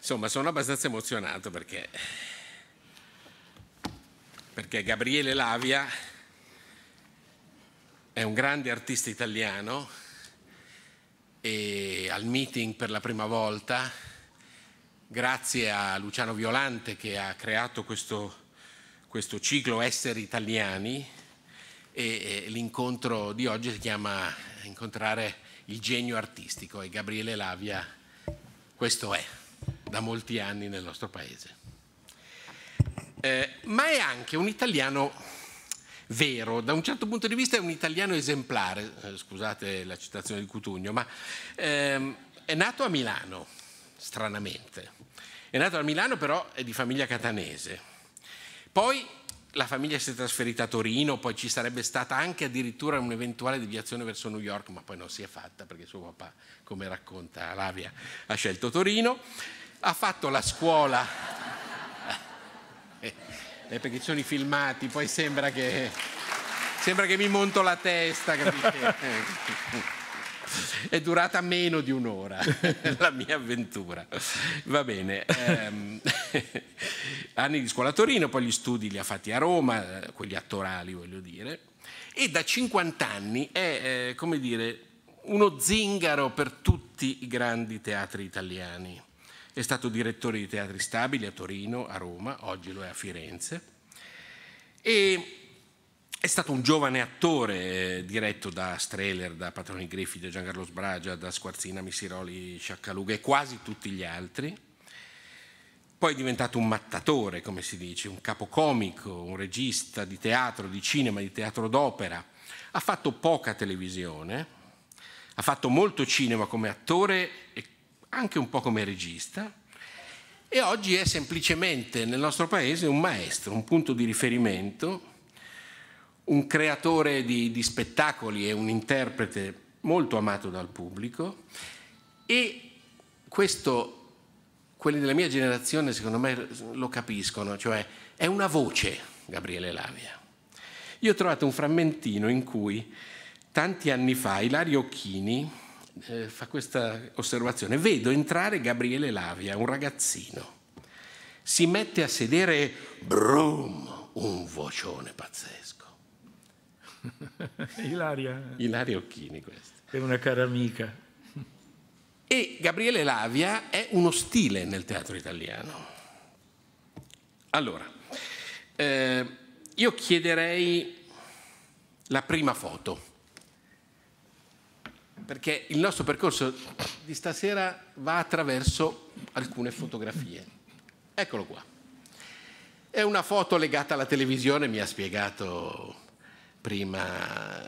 Insomma, sono abbastanza emozionato perché, perché Gabriele Lavia è un grande artista italiano e al meeting per la prima volta, grazie a Luciano Violante che ha creato questo, questo ciclo Esseri Italiani e, e l'incontro di oggi si chiama Incontrare il genio artistico e Gabriele Lavia questo è da molti anni nel nostro paese. Eh, ma è anche un italiano vero, da un certo punto di vista è un italiano esemplare, eh, scusate la citazione di Cutugno, ma ehm, è nato a Milano, stranamente. È nato a Milano però è di famiglia catanese. Poi la famiglia si è trasferita a Torino, poi ci sarebbe stata anche addirittura un'eventuale deviazione verso New York, ma poi non si è fatta perché suo papà, come racconta Lavia, ha scelto Torino ha fatto la scuola. eh, eh, perché sono i filmati, poi sembra che, sembra che mi monto la testa, capite? È durata meno di un'ora la mia avventura. Va bene. Ehm, anni di scuola a Torino, poi gli studi li ha fatti a Roma, eh, quelli attorali voglio dire, e da 50 anni è, eh, come dire, uno zingaro per tutti i grandi teatri italiani è stato direttore di teatri stabili a Torino, a Roma, oggi lo è a Firenze. E è stato un giovane attore eh, diretto da Streller, da Patroni Griffi, da Giancarlo Sbragia, da Squarzina, Missiroli, Sciaccaluga e quasi tutti gli altri. Poi è diventato un mattatore, come si dice, un capocomico, un regista di teatro, di cinema, di teatro d'opera. Ha fatto poca televisione, ha fatto molto cinema come attore e anche un po' come regista, e oggi è semplicemente nel nostro paese un maestro, un punto di riferimento, un creatore di, di spettacoli e un interprete molto amato dal pubblico e questo quelli della mia generazione secondo me lo capiscono, cioè è una voce Gabriele Lavia. Io ho trovato un frammentino in cui tanti anni fa Ilario Occhini eh, fa questa osservazione. Vedo entrare Gabriele Lavia, un ragazzino. Si mette a sedere, brum, un vocione pazzesco. Ilaria. Ilaria Occhini questa. È una cara amica. E Gabriele Lavia è uno stile nel teatro italiano. Allora, eh, io chiederei la prima foto perché il nostro percorso di stasera va attraverso alcune fotografie. Eccolo qua. È una foto legata alla televisione, mi ha spiegato prima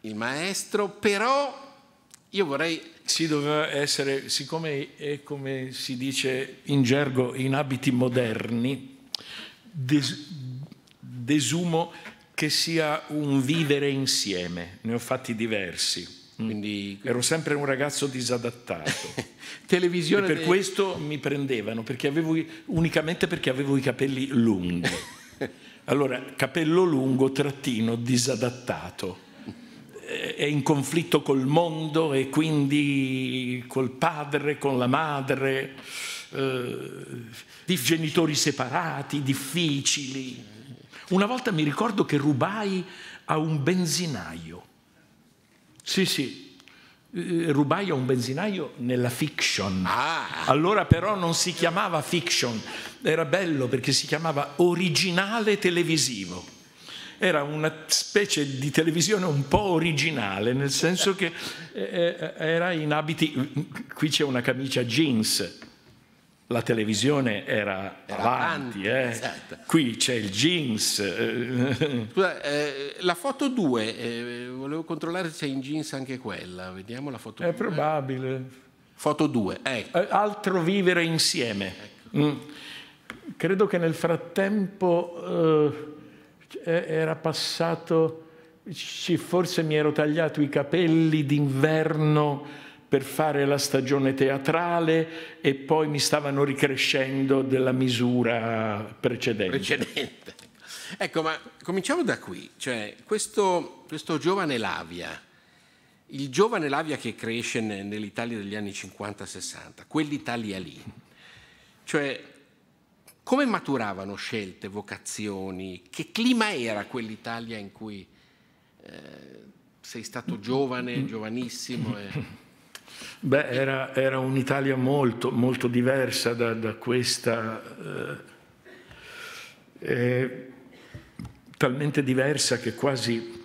il maestro, però io vorrei... Si doveva essere, siccome è come si dice in gergo, in abiti moderni, des, desumo che sia un vivere insieme, ne ho fatti diversi. Quindi, mm. Ero sempre un ragazzo disadattato. televisione e per de... questo mi prendevano, perché avevo, unicamente perché avevo i capelli lunghi. allora, capello lungo, trattino, disadattato. Eh, è in conflitto col mondo e quindi col padre, con la madre, eh, genitori separati, difficili una volta mi ricordo che rubai a un benzinaio. Sì, sì, eh, eh, rubai a un benzinaio nella fiction. Ah. Allora però non si chiamava fiction, era bello perché si chiamava originale televisivo. Era una specie di televisione un po' originale, nel senso che eh, era in abiti, qui c'è una camicia jeans, la televisione era, era avanti, avanti eh. esatto. qui c'è il jeans. Eh. Scusa, eh, la foto 2, eh, volevo controllare se è in jeans anche quella, vediamo la foto 2. È due. probabile. Foto 2, ecco. Eh. Eh, altro vivere insieme. Ecco. Mm. Credo che nel frattempo era passato, forse mi ero tagliato i capelli d'inverno per fare la stagione teatrale e poi mi stavano ricrescendo della misura precedente. precedente. Ecco, ma cominciamo da qui, cioè questo, questo giovane Lavia, il giovane Lavia che cresce nell'Italia degli anni 50-60, quell'Italia lì, cioè come maturavano scelte, vocazioni, che clima era quell'Italia in cui eh, sei stato giovane, giovanissimo? E Beh, era, era un'Italia molto, molto diversa da, da questa, eh, eh, talmente diversa che quasi,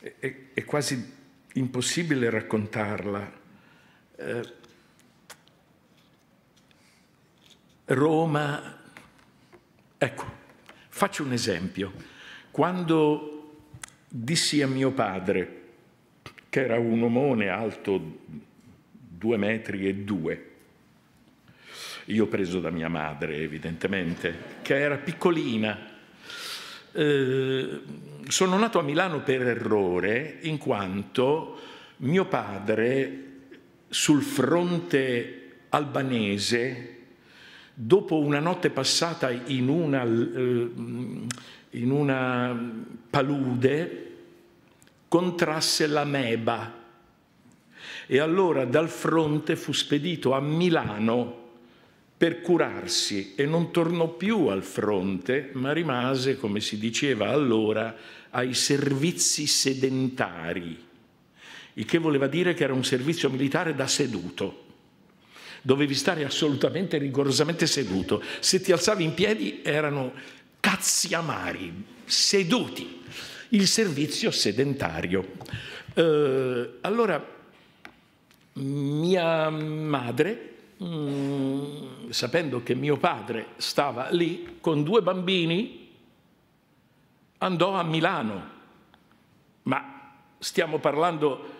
è, è quasi impossibile raccontarla. Eh, Roma, ecco, faccio un esempio. Quando dissi a mio padre, che era un omone alto due metri e due, io preso da mia madre evidentemente, che era piccolina. Eh, sono nato a Milano per errore in quanto mio padre sul fronte albanese, dopo una notte passata in una, eh, in una palude, contrasse la meba. e allora dal fronte fu spedito a Milano per curarsi e non tornò più al fronte, ma rimase, come si diceva allora, ai servizi sedentari, il che voleva dire che era un servizio militare da seduto. Dovevi stare assolutamente rigorosamente seduto. Se ti alzavi in piedi erano cazzi amari, seduti il servizio sedentario. Eh, allora, mia madre, mh, mm, sapendo che mio padre stava lì con due bambini, andò a Milano, ma stiamo parlando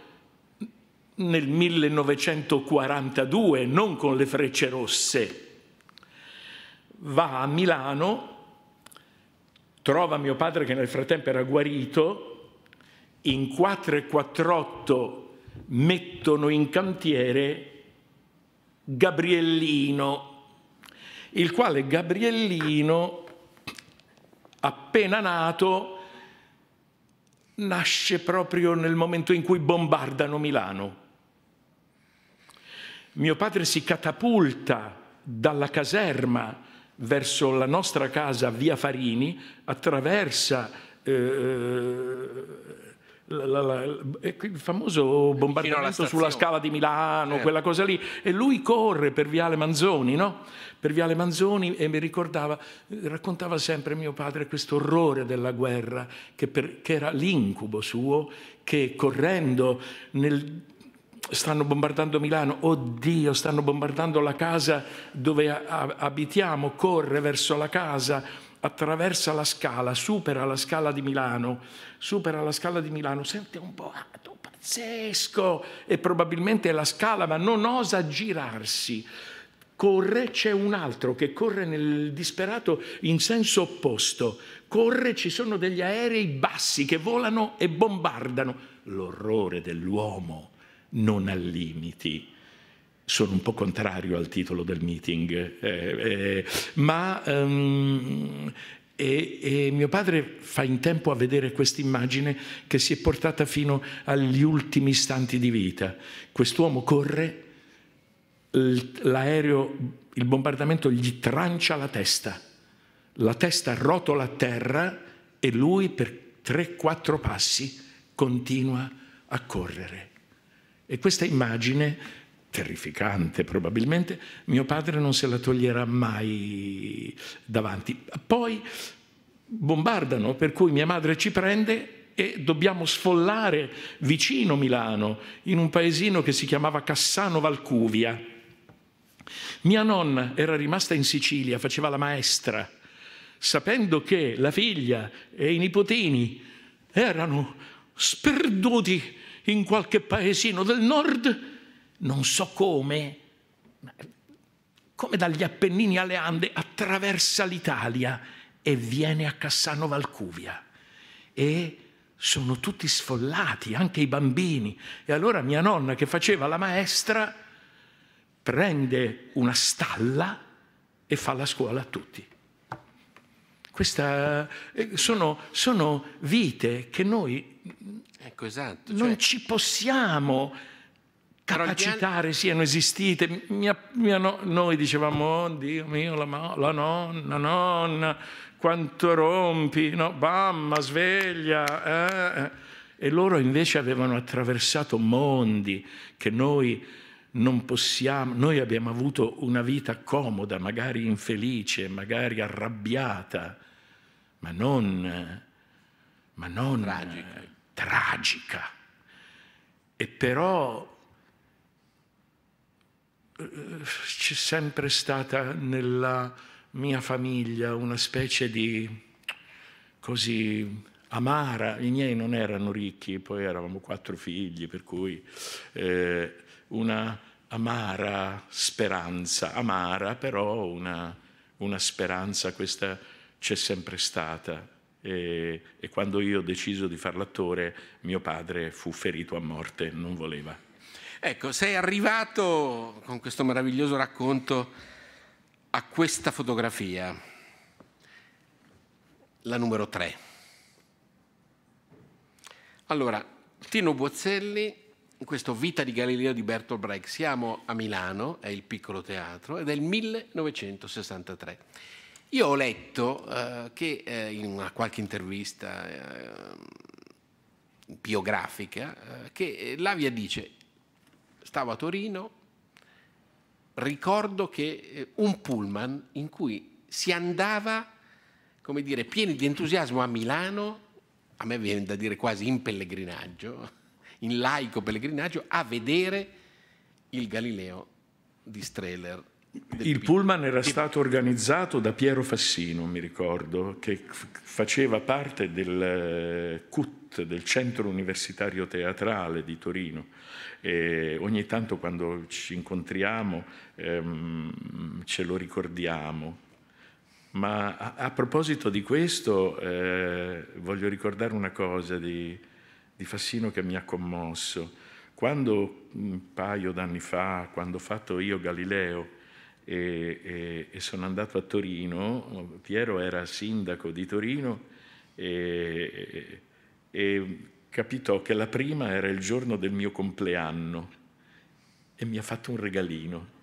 nel 1942, non con le frecce rosse. Va a Milano trova mio padre che nel frattempo era guarito, in 4 e 48 mettono in cantiere Gabriellino, il quale Gabriellino, appena nato, nasce proprio nel momento in cui bombardano Milano. Mio padre si catapulta dalla caserma verso la nostra casa via Farini, attraversa eh, eh la, la, la, eh, il famoso bombardamento sulla scala di Milano, eh. quella cosa lì, e lui corre per Viale Manzoni, no? Per Viale Manzoni e mi ricordava, raccontava sempre mio padre questo orrore della guerra, che, per, che era l'incubo suo, che correndo nel stanno bombardando Milano, oddio, stanno bombardando la casa dove abitiamo, corre verso la casa, attraversa la scala, supera la scala di Milano, supera la scala di Milano, sente un boato ah, pazzesco e probabilmente è la scala, ma non osa girarsi. Corre, c'è un altro che corre nel disperato in senso opposto. Corre, ci sono degli aerei bassi che volano e bombardano. L'orrore dell'uomo non ha limiti. Sono un po' contrario al titolo del meeting, eh, eh, ma um, e, e, mio padre fa in tempo a vedere questa immagine che si è portata fino agli ultimi istanti di vita. Quest'uomo corre, l'aereo, il bombardamento gli trancia la testa, la testa rotola a terra e lui per 3-4 passi continua a correre. E questa immagine, terrificante probabilmente, mio padre non se la toglierà mai davanti. Poi bombardano, per cui mia madre ci prende e dobbiamo sfollare vicino Milano, in un paesino che si chiamava Cassano Valcuvia. Mia nonna era rimasta in Sicilia, faceva la maestra, sapendo che la figlia e i nipotini erano sperduti in qualche paesino del nord, non so come, come dagli Appennini alle Ande, attraversa l'Italia e viene a Cassano Valcuvia. E sono tutti sfollati, anche i bambini. E allora mia nonna, che faceva la maestra, prende una stalla e fa la scuola a tutti. Queste eh, sono, sono vite che noi Ecco, esatto. Non cioè ci possiamo capacitare siano esistite. Mia, mia no, noi dicevamo, oh Dio mio, la, la nonna, nonna, quanto rompi, no, mamma, sveglia. Eh, eh. E loro invece avevano attraversato mondi che noi non possiamo, noi abbiamo avuto una vita comoda, magari infelice, magari arrabbiata, ma non, ma non tragica. Ecco tragica. E però eh, c'è sempre stata nella mia famiglia una specie di così amara, i miei non erano ricchi, poi eravamo quattro figli, per cui eh, una amara speranza, amara però una, una speranza questa c'è sempre stata e, e quando io ho deciso di fare l'attore mio padre fu ferito a morte, non voleva. Ecco, sei arrivato con questo meraviglioso racconto a questa fotografia, la numero 3. Allora, Tino Bozzelli in questo Vita di Galileo di Bertolt Brecht. Siamo a Milano, è il piccolo teatro, ed è il 1963. Io ho letto eh, che eh, in una qualche intervista eh, biografica eh, che eh, Lavia dice stavo a Torino, ricordo che un pullman in cui si andava, come dire, pieni di entusiasmo a Milano, a me viene da dire quasi in pellegrinaggio, in laico pellegrinaggio, a vedere il Galileo di Streller il pullman era stato organizzato da Piero Fassino, mi ricordo, che faceva parte del eh, CUT, del Centro Universitario Teatrale di Torino. E ogni tanto quando ci incontriamo ehm, ce lo ricordiamo. Ma a, a proposito di questo, eh, voglio ricordare una cosa di, di Fassino che mi ha commosso. Quando un paio d'anni fa, quando ho fatto io Galileo, e, e, e sono andato a Torino, Piero era sindaco di Torino e, e capitò che la prima era il giorno del mio compleanno e mi ha fatto un regalino.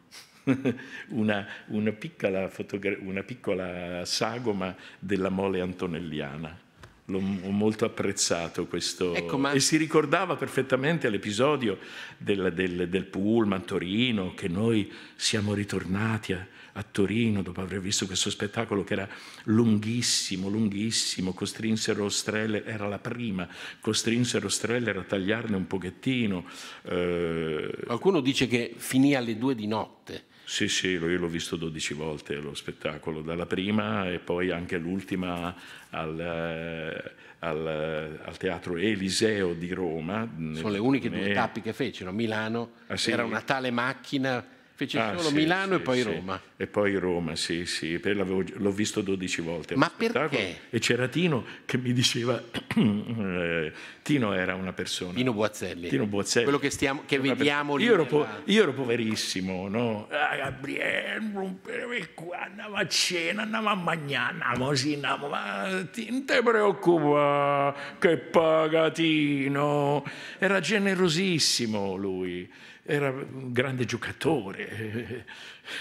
Una, una, piccola una, piccola sagoma della mole antonelliana l'ho molto apprezzato questo ecco, ma... e si ricordava perfettamente l'episodio del, del, del Pullman Torino che noi siamo ritornati a, a, Torino dopo aver visto questo spettacolo che era lunghissimo, lunghissimo, costrinsero Streller, era la prima, costrinsero Streller a tagliarne un pochettino. Eh... Qualcuno dice che finì alle due di notte. Sì, sì, io l'ho visto 12 volte lo spettacolo, dalla prima e poi anche l'ultima al, eh, al, eh, al, Teatro Eliseo di Roma. Sono le uniche due tappe che fecero, Milano ah, sì. era una tale macchina Fece ah, solo sì, Milano sì, e poi sì. Roma. E poi Roma, sì, sì, l'ho visto 12 volte. Ma perché? E c'era Tino che mi diceva, eh, Tino era una persona. Tino Boazzelli. Tino Boazzelli. Quello che, stiamo, che vediamo lì. Io ero, po, io ero, poverissimo, no? Ah, Gabriele, rompevi qua, andavo a cena, andavo a mangiare, andavo così, andavo, ma non ti preoccupare, che pagatino. Era generosissimo lui era un grande giocatore.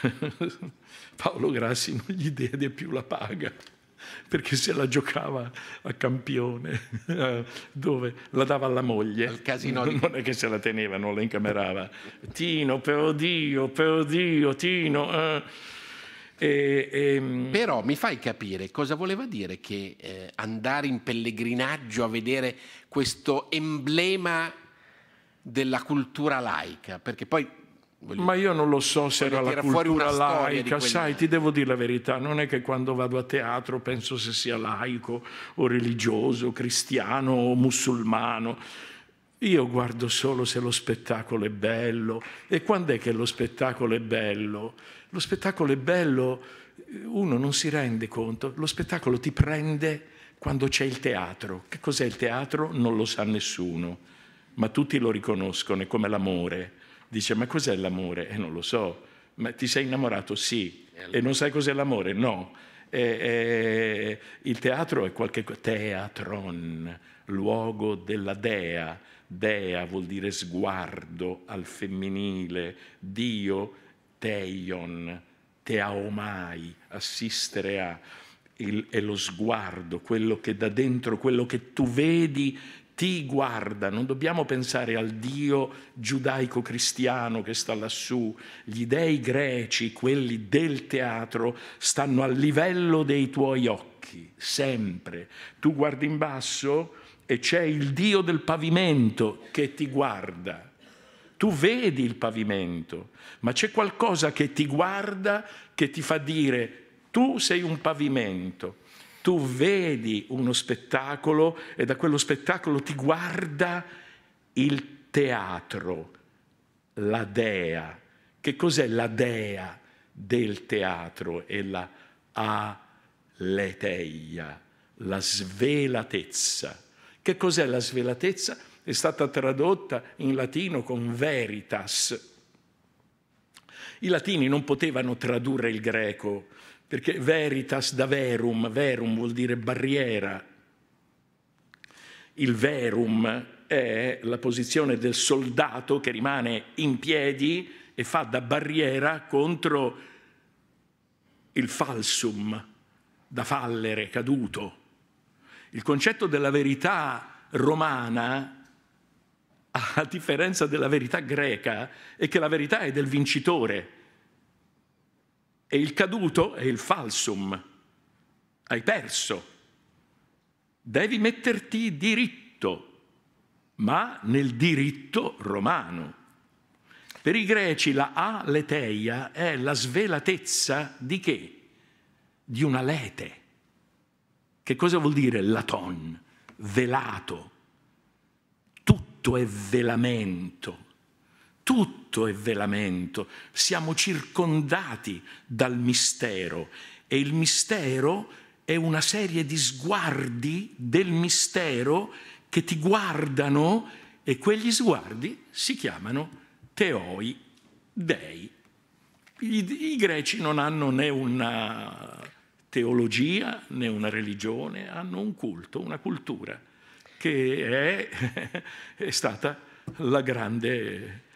Paolo Grassi non gli diede più la paga perché se la giocava a campione, dove la dava alla moglie, Al casino di... non è che se la teneva, non la incamerava. Tino, per oddio, per oddio, Tino. Eh. E, e... Mm. Però mi fai capire cosa voleva dire che eh, andare in pellegrinaggio a vedere questo emblema della cultura laica, perché poi... Voglio, Ma io non lo so se era la cultura laica, sai, ti devo dire la verità, non è che quando vado a teatro penso se sia laico o religioso, cristiano o musulmano. Io guardo solo se lo spettacolo è bello. E quando è che lo spettacolo è bello? Lo spettacolo è bello, uno non si rende conto, lo spettacolo ti prende quando c'è il teatro. Che cos'è il teatro? Non lo sa nessuno ma tutti lo riconoscono, è come l'amore. Dice, ma cos'è l'amore? E eh, non lo so. Ma ti sei innamorato? Sì. Eh, e non sai cos'è l'amore? No. E, e, il teatro è qualche cosa, teatron, luogo della dea. Dea vuol dire sguardo al femminile, Dio, teion, teaomai, assistere a... Il, è lo sguardo, quello che da dentro, quello che tu vedi ti guarda, non dobbiamo pensare al Dio giudaico-cristiano che sta lassù, gli dei greci, quelli del teatro, stanno al livello dei tuoi occhi, sempre. Tu guardi in basso e c'è il Dio del pavimento che ti guarda. Tu vedi il pavimento, ma c'è qualcosa che ti guarda, che ti fa dire tu sei un pavimento, tu vedi uno spettacolo e da quello spettacolo ti guarda il teatro, la dea. Che cos'è la dea del teatro? È la aleteia, la svelatezza. Che cos'è la svelatezza? È stata tradotta in latino con veritas. I latini non potevano tradurre il greco, perché veritas da verum, verum vuol dire barriera. Il verum è la posizione del soldato che rimane in piedi e fa da barriera contro il falsum, da fallere, caduto. Il concetto della verità romana a differenza della verità greca, è che la verità è del vincitore, e il caduto è il falsum. Hai perso. Devi metterti diritto, ma nel diritto romano. Per i greci la aleteia è la svelatezza di che? Di una lete. Che cosa vuol dire laton? Velato. Tutto è velamento, tutto è velamento, siamo circondati dal mistero e il mistero è una serie di sguardi del mistero che ti guardano e quegli sguardi si chiamano teoi, dei. I, greci non hanno né una teologia né una religione, hanno un culto, una cultura che è, è stata la grande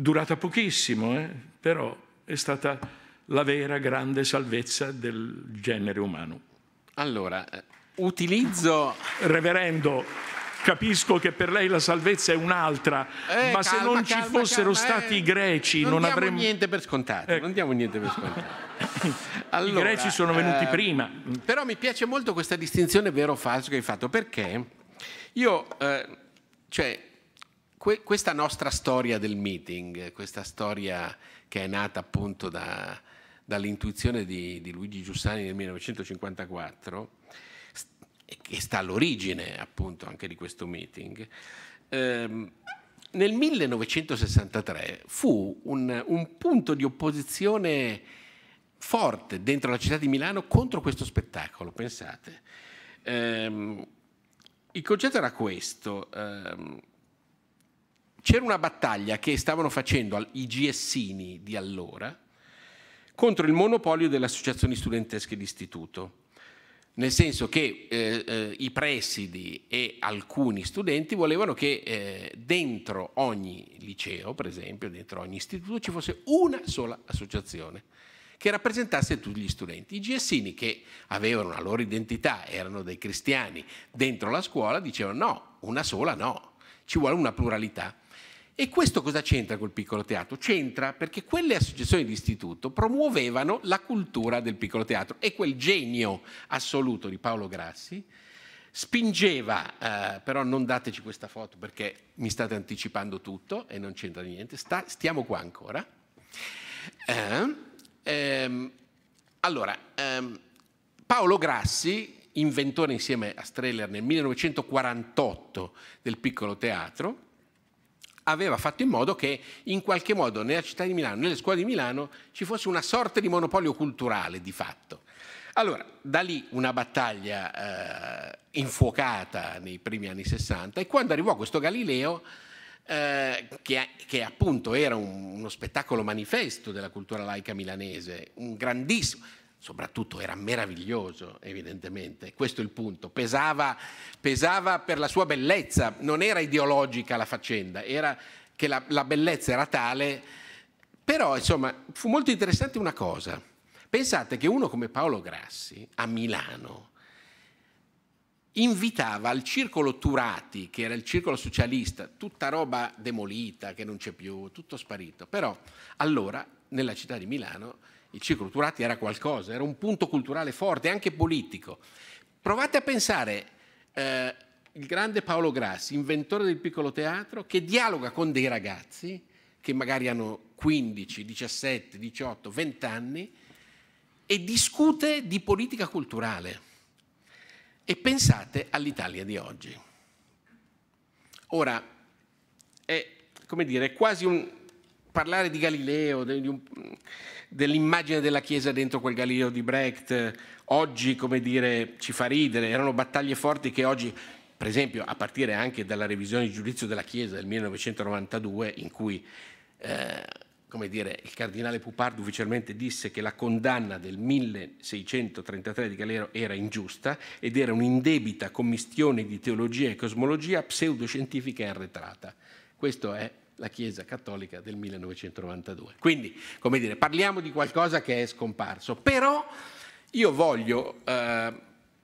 durata pochissimo, eh? però è stata la vera grande salvezza del genere umano. Allora, eh, utilizzo... Reverendo, capisco che per lei la salvezza è un'altra, eh, ma calma, se non calma, ci fossero calma, stati eh, i greci non, non avremmo... Niente per scontato, eh. Non diamo niente per scontato. allora, I greci sono venuti eh, prima. Però mi piace molto questa distinzione vero o falso che hai fatto, perché io, eh, cioè, que questa nostra storia del meeting, questa storia che è nata appunto da, dall'intuizione di, di, Luigi Giussani nel 1954, che sta all'origine appunto anche di questo meeting, ehm, nel 1963 fu un, un, punto di opposizione forte dentro la città di Milano contro questo spettacolo, pensate. Ehm, il concetto era questo. Ehm, c'era una battaglia che stavano facendo i GSini di allora contro il monopolio delle associazioni studentesche d'istituto, nel senso che eh, eh, i presidi e alcuni studenti volevano che eh, dentro ogni liceo, per esempio, dentro ogni istituto ci fosse una sola associazione che rappresentasse tutti gli studenti. I GSini che avevano la loro identità, erano dei cristiani dentro la scuola, dicevano no, una sola no, ci vuole una pluralità. E questo cosa c'entra col piccolo teatro? C'entra perché quelle associazioni di istituto promuovevano la cultura del piccolo teatro e quel genio assoluto di Paolo Grassi spingeva, eh, però non dateci questa foto perché mi state anticipando tutto e non c'entra niente, sta, stiamo qua ancora. Eh, ehm, allora, ehm, Paolo Grassi, inventore insieme a Streller nel 1948 del piccolo teatro, aveva fatto in modo che in qualche modo nella città di Milano, nelle scuole di Milano, ci fosse una sorta di monopolio culturale di fatto. Allora, da lì una battaglia eh, infuocata nei primi anni 60 e quando arrivò questo Galileo, eh, che, che, appunto era un, uno spettacolo manifesto della cultura laica milanese, un grandissimo, soprattutto era meraviglioso, evidentemente, questo è il punto, pesava, pesava per la sua bellezza, non era ideologica la faccenda, era che la, la bellezza era tale, però insomma fu molto interessante una cosa, pensate che uno come Paolo Grassi a Milano invitava al circolo Turati, che era il circolo socialista, tutta roba demolita, che non c'è più, tutto sparito, però allora nella città di Milano il ciclo Turati era qualcosa, era un punto culturale forte, anche politico. Provate a pensare eh, il grande Paolo Grassi, inventore del piccolo teatro, che dialoga con dei ragazzi che magari hanno 15, 17, 18, 20 anni e discute di politica culturale. E pensate all'Italia di oggi. Ora, è come dire, quasi un, parlare di Galileo, dell'immagine della Chiesa dentro quel Galileo di Brecht, oggi, come dire, ci fa ridere, erano battaglie forti che oggi, per esempio, a partire anche dalla revisione di giudizio della Chiesa del 1992, in cui... Eh, come dire, il cardinale Pupardo ufficialmente disse che la condanna del 1633 di Galileo era ingiusta ed era un'indebita commistione di teologia e cosmologia pseudoscientifica e arretrata. Questo è la Chiesa Cattolica del 1992. Quindi, come dire, parliamo di qualcosa che è scomparso, però io voglio eh,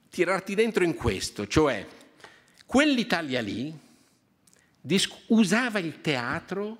tirarti dentro in questo, cioè quell'Italia lì usava il teatro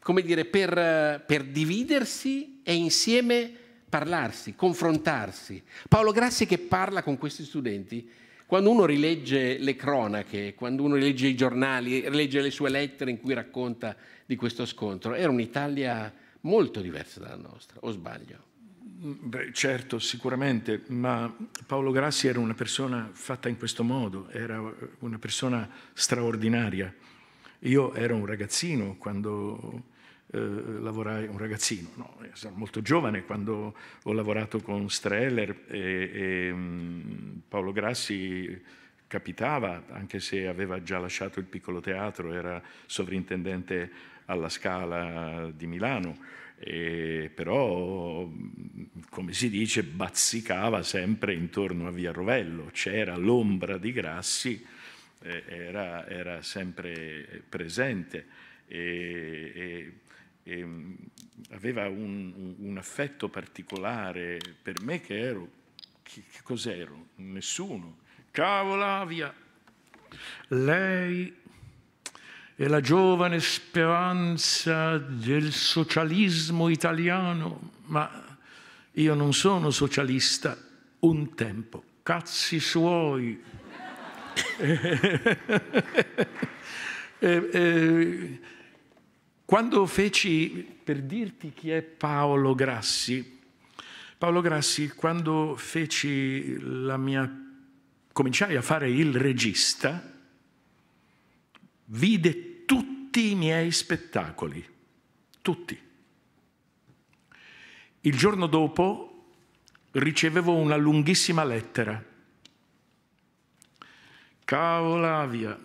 come dire, per, per dividersi e insieme parlarsi, confrontarsi. Paolo Grassi che parla con questi studenti quando uno rilegge le cronache, quando uno rilegge i giornali, rilegge le sue lettere in cui racconta di questo scontro, era un'Italia molto diversa dalla nostra, o sbaglio? Beh, certo, sicuramente, ma Paolo Grassi era una persona fatta in questo modo, era una persona straordinaria. Io ero un ragazzino quando eh, lavorai un ragazzino, no, sono molto giovane quando ho lavorato con Streller e, e mm, Paolo Grassi capitava, anche se aveva già lasciato il piccolo teatro, era sovrintendente alla Scala di Milano, e però, come si dice, bazzicava sempre intorno a Via Rovello, c'era l'ombra di Grassi, eh, era, era sempre presente. E, e Ehm, aveva un, un, affetto particolare per me che ero, che, che cos'ero? Nessuno. Cavolavia! Lei è la giovane speranza del socialismo italiano, ma io non sono socialista un tempo, cazzi suoi. eh, eh, quando feci, per dirti chi è Paolo Grassi, Paolo Grassi, quando feci la mia... cominciai a fare il regista, vide tutti i miei spettacoli, tutti. Il giorno dopo ricevevo una lunghissima lettera. Cavo Lavia,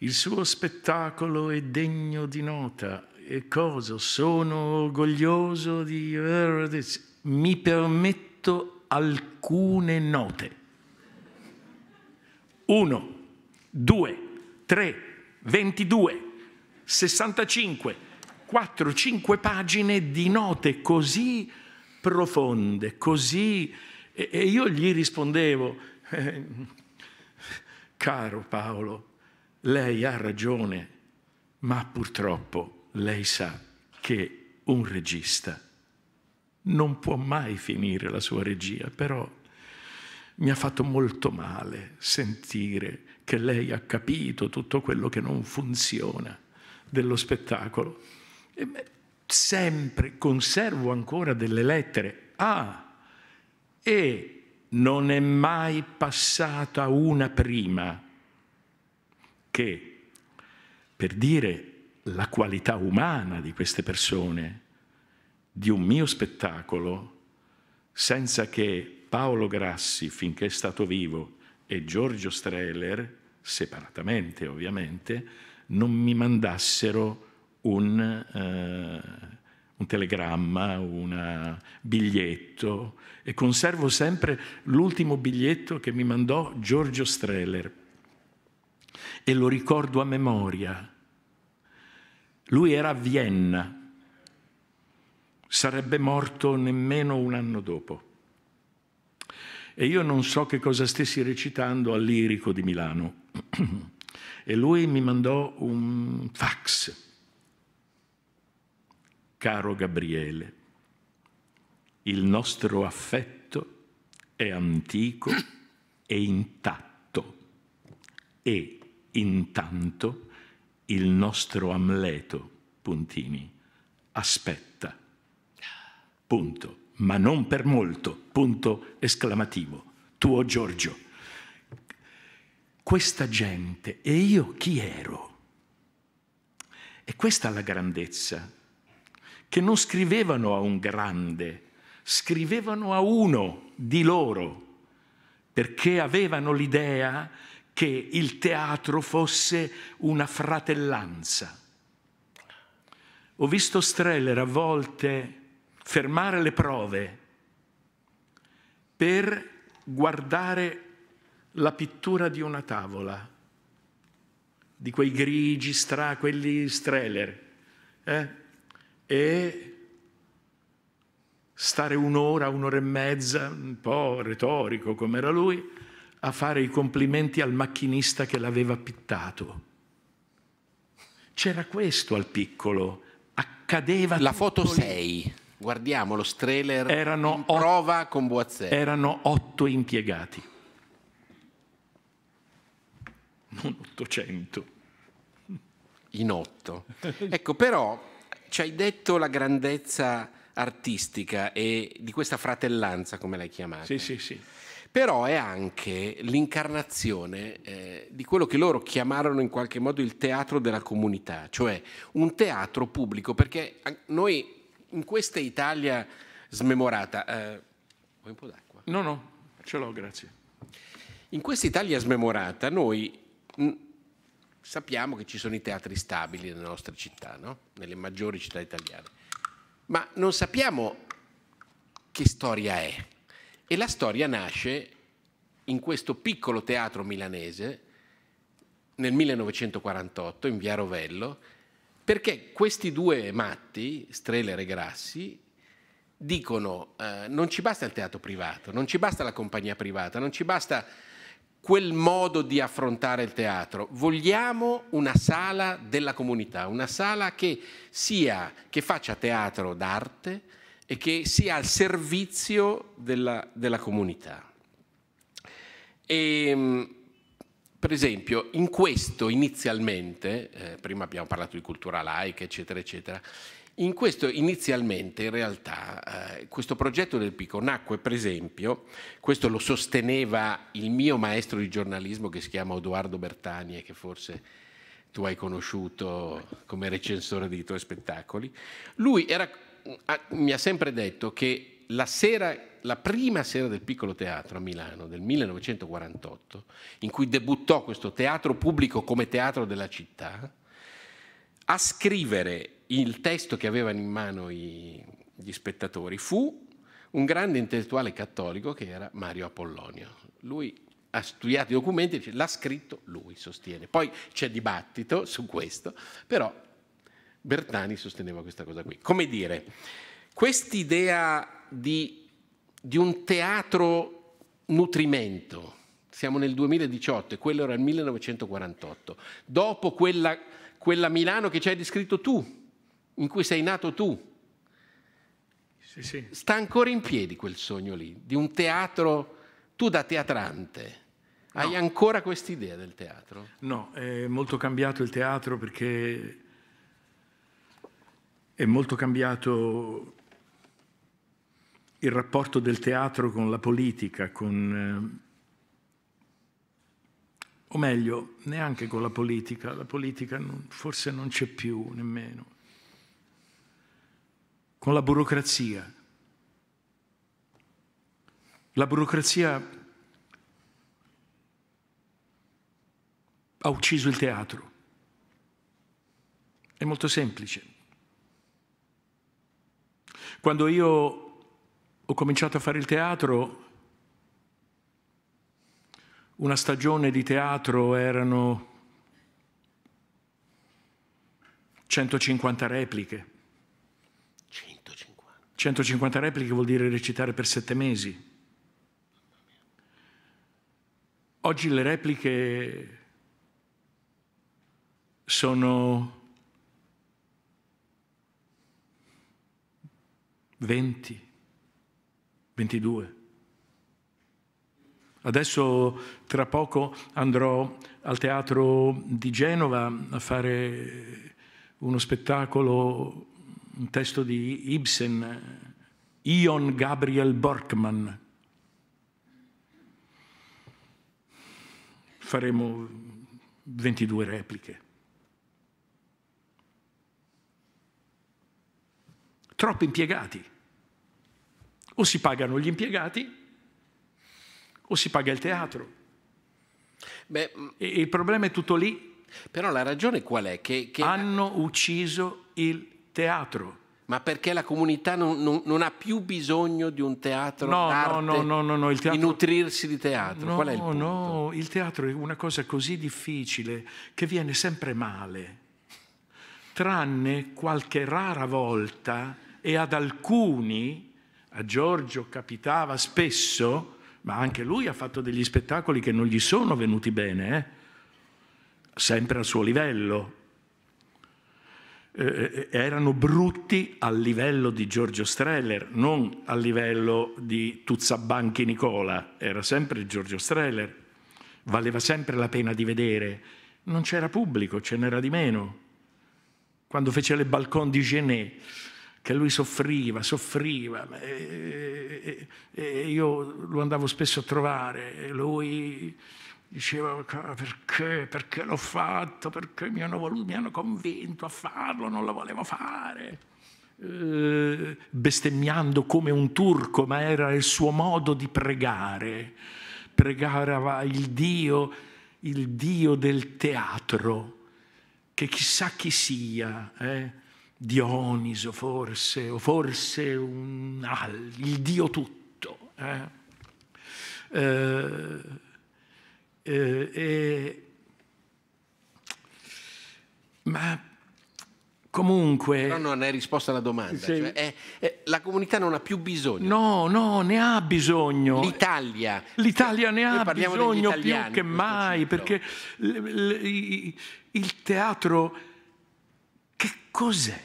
il suo spettacolo è degno di nota e cosa? Sono orgoglioso di... Mi permetto alcune note. Uno, due, tre, ventidue, sessantacinque, quattro, cinque pagine di note così profonde, così... E io gli rispondevo, eh, caro Paolo, lei ha ragione, ma purtroppo lei sa che un regista non può mai finire la sua regia, però mi ha fatto molto male sentire che lei ha capito tutto quello che non funziona dello spettacolo. E beh, sempre conservo ancora delle lettere A e non è mai passata una prima perché, per dire la qualità umana di queste persone, di un mio spettacolo, senza che Paolo Grassi, finché è stato vivo, e Giorgio Streller, separatamente ovviamente, non mi mandassero un, eh, un telegramma, un biglietto e conservo sempre l'ultimo biglietto che mi mandò Giorgio Streller e lo ricordo a memoria. Lui era a Vienna, sarebbe morto nemmeno un anno dopo. E io non so che cosa stessi recitando al Lirico di Milano. e lui mi mandò un fax. Caro Gabriele, il nostro affetto è antico e intatto e Intanto il nostro Amleto, puntini, aspetta. Punto. Ma non per molto. Punto esclamativo. Tuo Giorgio. Questa gente e io chi ero? E questa è la grandezza, che non scrivevano a un grande, scrivevano a uno di loro, perché avevano l'idea che il teatro fosse una fratellanza. Ho visto Streller a volte fermare le prove per guardare la pittura di una tavola, di quei grigi, stra, quelli Streller, eh? e stare un'ora, un'ora e mezza, un po' retorico come era lui, a fare i complimenti al macchinista che l'aveva pittato. C'era questo al piccolo, accadeva... La foto lì. 6, guardiamo lo trailer erano prova otto, con Boazzelli. Erano otto impiegati, non 800. In otto. ecco, però ci hai detto la grandezza artistica e di questa fratellanza, come l'hai chiamata. Sì, sì, sì però è anche l'incarnazione eh, di quello che loro chiamarono in qualche modo il teatro della comunità, cioè un teatro pubblico, perché noi in questa Italia smemorata... Eh, vuoi un po' d'acqua? No, no, ce l'ho, grazie. In questa Italia smemorata noi sappiamo che ci sono i teatri stabili nelle nostre città, no? nelle maggiori città italiane, ma non sappiamo che storia è e la storia nasce in questo piccolo teatro milanese nel 1948 in via Rovello, perché questi due matti, Streller e Grassi, dicono eh, non ci basta il teatro privato, non ci basta la compagnia privata, non ci basta quel modo di affrontare il teatro, vogliamo una sala della comunità, una sala che sia, che faccia teatro d'arte, e che sia al servizio della, della comunità. E, ehm, per esempio, in questo inizialmente, eh, prima abbiamo parlato di cultura laica, eccetera, eccetera, in questo inizialmente in realtà eh, questo progetto del Pico nacque per esempio, questo lo sosteneva il mio maestro di giornalismo che si chiama Edoardo Bertani e che forse tu hai conosciuto come recensore dei tuoi spettacoli, lui era mi ha sempre detto che la, sera, la prima sera del piccolo teatro a Milano del 1948, in cui debuttò questo teatro pubblico come teatro della città, a scrivere il testo che avevano in mano i, gli spettatori fu un grande intellettuale cattolico che era Mario Apollonio. Lui ha studiato i documenti e l'ha scritto lui, sostiene. Poi c'è dibattito su questo, però Bertani sosteneva questa cosa qui. Come dire, quest'idea di, di un teatro nutrimento, siamo nel 2018 e quello era il 1948, dopo quella, quella Milano che ci hai descritto tu, in cui sei nato tu, sì, sì. sta ancora in piedi quel sogno lì, di un teatro, tu da teatrante. No. Hai ancora quest'idea del teatro? No, è molto cambiato il teatro perché è molto cambiato il rapporto del teatro con la politica, con, eh, o meglio, neanche con la politica, la politica non, forse non c'è più nemmeno, con la burocrazia. La burocrazia ha ucciso il teatro. È molto semplice. Quando io ho cominciato a fare il teatro, una stagione di teatro erano 150 repliche. 150. 150 repliche vuol dire recitare per sette mesi. Oggi le repliche sono 20, 22. Adesso tra poco andrò al teatro di Genova a fare uno spettacolo, un testo di Ibsen, Ion Gabriel Borkman. Faremo 22 repliche. troppi impiegati. O si pagano gli impiegati o si paga il teatro. Beh, mm. e il problema è tutto lì. Però la ragione qual è? Che, che... hanno ucciso il teatro. Ma perché la comunità non, non, non ha più bisogno di un teatro no, d'arte, no, no, no, no, il teatro... di nutrirsi di teatro? No, qual è il punto? no, il teatro è una cosa così difficile che viene sempre male, tranne qualche rara volta e ad alcuni, a Giorgio capitava spesso, ma anche lui ha fatto degli spettacoli che non gli sono venuti bene, eh? sempre al suo livello. Eh, eh, eh, erano brutti al livello di Giorgio Streller, non al livello di Tuzzabanchi Nicola, era sempre Giorgio Streller, valeva sempre la pena di vedere, non c'era pubblico, ce n'era di meno. Quando fece le balcon di Genet, che lui soffriva, soffriva, e, e, e io lo andavo spesso a trovare, e lui diceva perché, perché l'ho fatto, perché mi hanno, voluto, mi hanno convinto a farlo, non lo volevo fare, eh, bestemmiando come un turco, ma era il suo modo di pregare, pregava il Dio, il Dio del teatro, che chissà chi sia. Eh? Dioniso forse, o forse un, ah, il Dio tutto. Eh? Eh, eh, ma comunque... Però non hai risposto alla domanda. Se... Cioè, è, eh, è, eh, la comunità non ha più bisogno. No, no, ne ha bisogno. L'Italia. L'Italia ne ha bisogno più che mai, perché l, l, il teatro Cos'è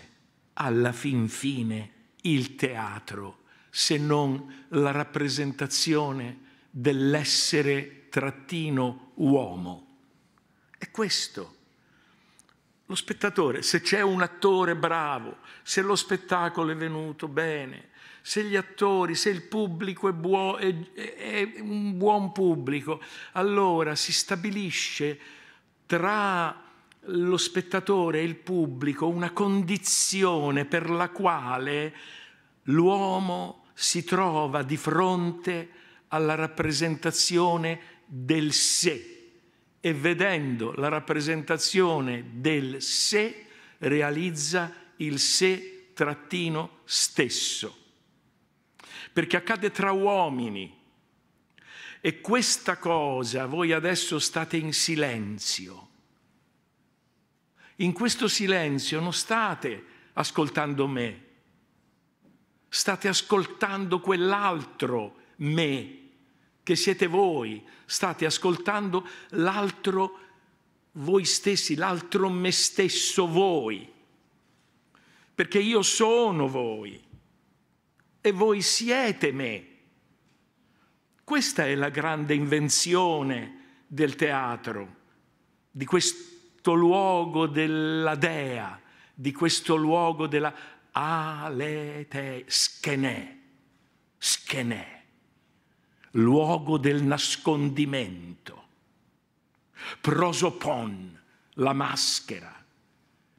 alla fin fine il teatro se non la rappresentazione dell'essere trattino uomo? È questo. Lo spettatore, se c'è un attore bravo, se lo spettacolo è venuto bene, se gli attori, se il pubblico è, buo, è, è, un buon pubblico, allora si stabilisce tra lo spettatore, il pubblico, una condizione per la quale l'uomo si trova di fronte alla rappresentazione del sé e vedendo la rappresentazione del sé realizza il sé trattino stesso. Perché accade tra uomini e questa cosa voi adesso state in silenzio in questo silenzio non state ascoltando me, state ascoltando quell'altro me che siete voi, state ascoltando l'altro voi stessi, l'altro me stesso voi, perché io sono voi e voi siete me. Questa è la grande invenzione del teatro, di questo questo luogo della dea, di questo luogo della alete, schenè, schenè, luogo del nascondimento, prosopon, la maschera,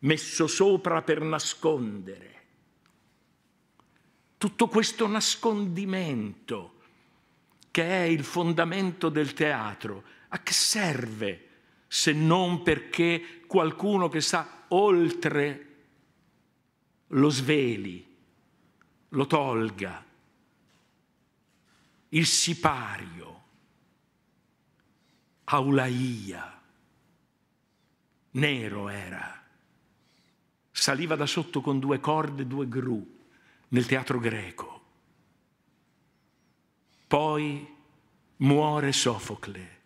messo sopra per nascondere. Tutto questo nascondimento che è il fondamento del teatro, a che serve? se non perché qualcuno che sta oltre lo sveli, lo tolga, il sipario, Aulaia, nero era, saliva da sotto con due corde e due gru nel teatro greco. Poi muore Sofocle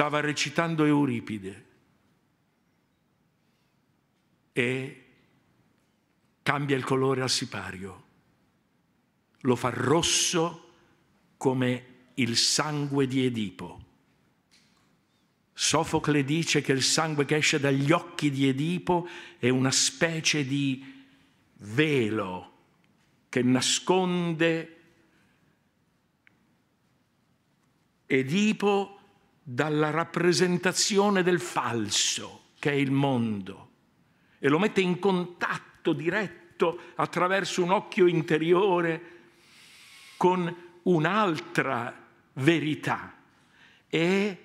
stava recitando Euripide e cambia il colore al sipario, lo fa rosso come il sangue di Edipo. Sofocle dice che il sangue che esce dagli occhi di Edipo è una specie di velo che nasconde Edipo dalla rappresentazione del falso che è il mondo e lo mette in contatto diretto attraverso un occhio interiore con un'altra verità. E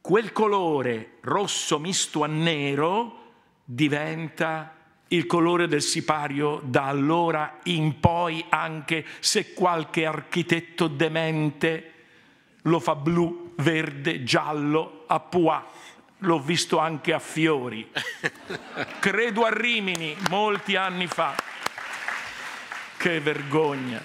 quel colore rosso misto a nero diventa il colore del sipario da allora in poi, anche se qualche architetto demente lo fa blu verde, giallo, a Pua. L'ho visto anche a Fiori, credo a Rimini molti anni fa. Che vergogna!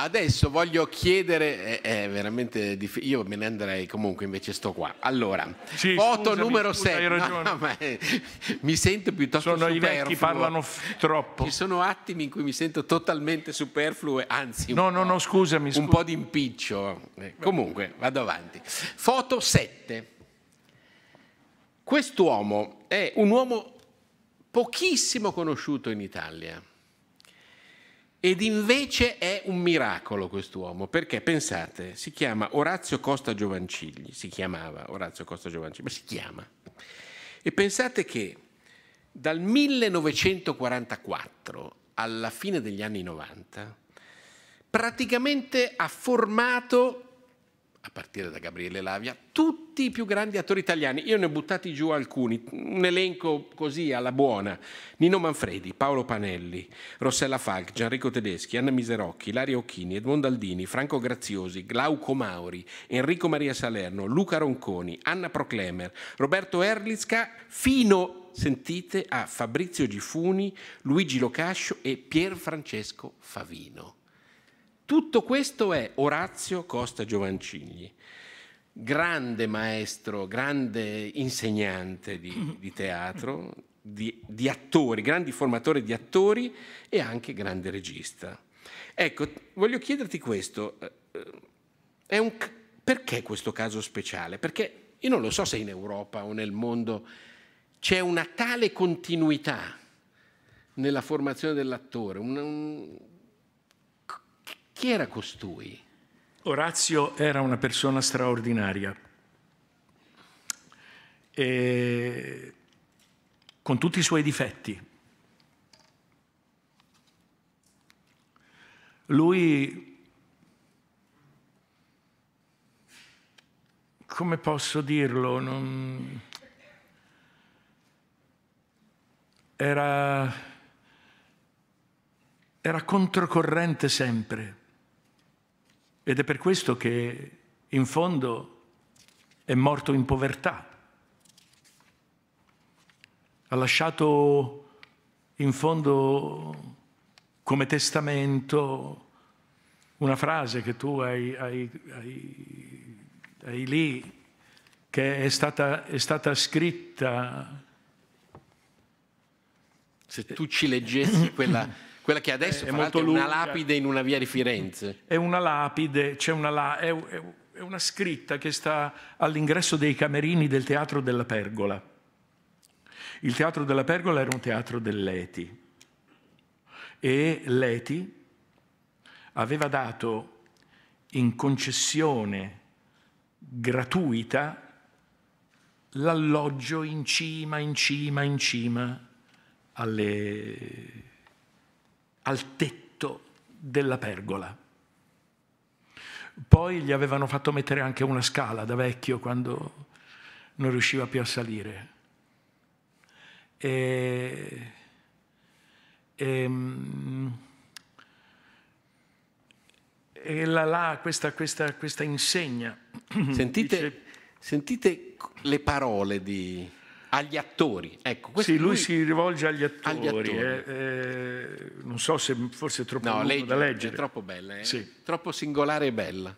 Adesso voglio chiedere, è, è veramente difficile, io me ne andrei comunque invece sto qua. Allora, sì, foto scusami, numero scusa, 7, no, no, è, eh, mi sento piuttosto sono superfluo. Sono i vecchi parlano troppo. Ci sono attimi in cui mi sento totalmente superfluo, anzi no, no, no, scusami, scusami. un po' di impiccio. Eh, comunque, vado avanti. Foto 7. Quest'uomo è un uomo pochissimo conosciuto in Italia ed invece è un miracolo quest'uomo, perché pensate, si chiama Orazio Costa Giovancigli, si chiamava Orazio Costa Giovancigli, ma si chiama. E pensate che dal 1944 alla fine degli anni 90 praticamente ha formato a partire da Gabriele Lavia, tutti i più grandi attori italiani. Io ne ho buttati giù alcuni, un elenco così alla buona. Nino Manfredi, Paolo Panelli, Rossella Falk, Gianrico Tedeschi, Anna Miserocchi, Lario Occhini, Edmondo Aldini, Franco Graziosi, Glauco Mauri, Enrico Maria Salerno, Luca Ronconi, Anna Proclemer, Roberto Erlitzka, fino, sentite, a Fabrizio Gifuni, Luigi Locascio e Pier Francesco Favino. Tutto questo è Orazio Costa Giovancigli, grande maestro, grande insegnante di, mm-hmm. di teatro, di, di, attori, grandi formatori di attori e anche grande regista. Ecco, voglio chiederti questo, eh, eh, un, perché questo caso speciale? Perché io non lo so se in Europa o nel mondo c'è una tale continuità nella formazione dell'attore, un, un chi era costui? Orazio era una persona straordinaria, e... con tutti i suoi difetti. Lui, come posso dirlo, non... era... era controcorrente sempre ed è per questo che in fondo è morto in povertà. Ha lasciato in fondo come testamento una frase che tu hai, hai, hai, hai lì, che è stata, è stata scritta se tu ci leggessi quella Quella che adesso è, è molto è una lapide in una via di Firenze. È una lapide, c'è una la, è, è una scritta che sta all'ingresso dei camerini del Teatro della Pergola. Il Teatro della Pergola era un teatro dell'Eti e Leti aveva dato in concessione gratuita l'alloggio in cima, in cima, in cima alle al tetto della pergola. Poi gli avevano fatto mettere anche una scala da vecchio quando non riusciva più a salire. E, ehm, e, e là, là questa, questa, questa, insegna. Sentite, Dice, sentite le parole di, agli attori. Ecco, sì, lui, lui, si rivolge agli attori. Agli attori. Eh, eh, non so se forse è troppo no, lei, da leggere. È troppo bella, eh? sì. troppo singolare e bella.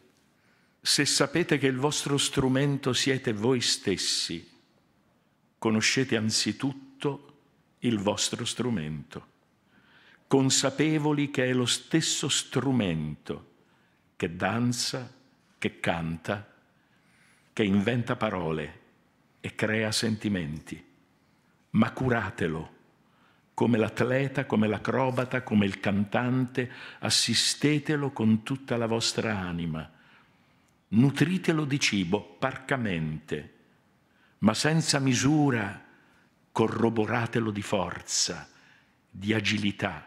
Se sapete che il vostro strumento siete voi stessi, conoscete anzitutto il vostro strumento, consapevoli che è lo stesso strumento che danza, che canta, che inventa parole e crea sentimenti, ma curatelo come l'atleta, come l'acrobata, come il cantante, assistetelo con tutta la vostra anima, nutritelo di cibo parcamente, ma senza misura, corroboratelo di forza, di agilità,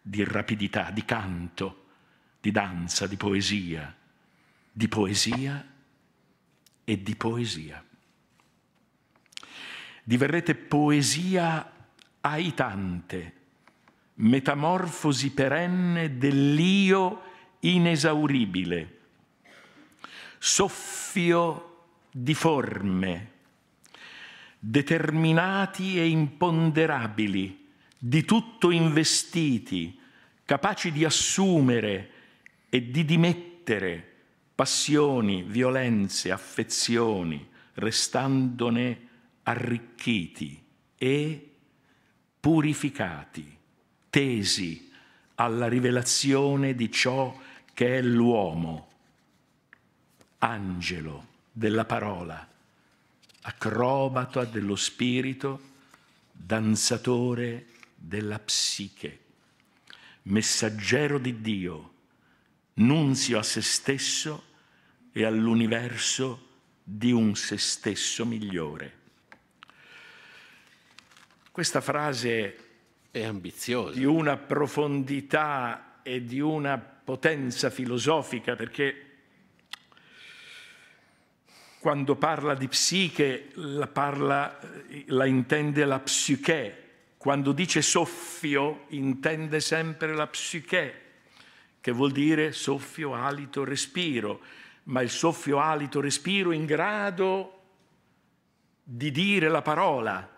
di rapidità, di canto, di danza, di poesia, di poesia e di poesia diverrete poesia aitante, metamorfosi perenne dell'io inesauribile, soffio di forme, determinati e imponderabili, di tutto investiti, capaci di assumere e di dimettere passioni, violenze, affezioni, restandone arricchiti e purificati, tesi alla rivelazione di ciò che è l'uomo, angelo della parola, acrobata dello spirito, danzatore della psiche, messaggero di Dio, nunzio a se stesso e all'universo di un se stesso migliore. Questa frase è ambiziosa. Di una profondità e di una potenza filosofica, perché quando parla di psiche la, parla, la intende la psiche, quando dice soffio intende sempre la psiche, che vuol dire soffio, alito, respiro, ma il soffio, alito, respiro in grado di dire la parola,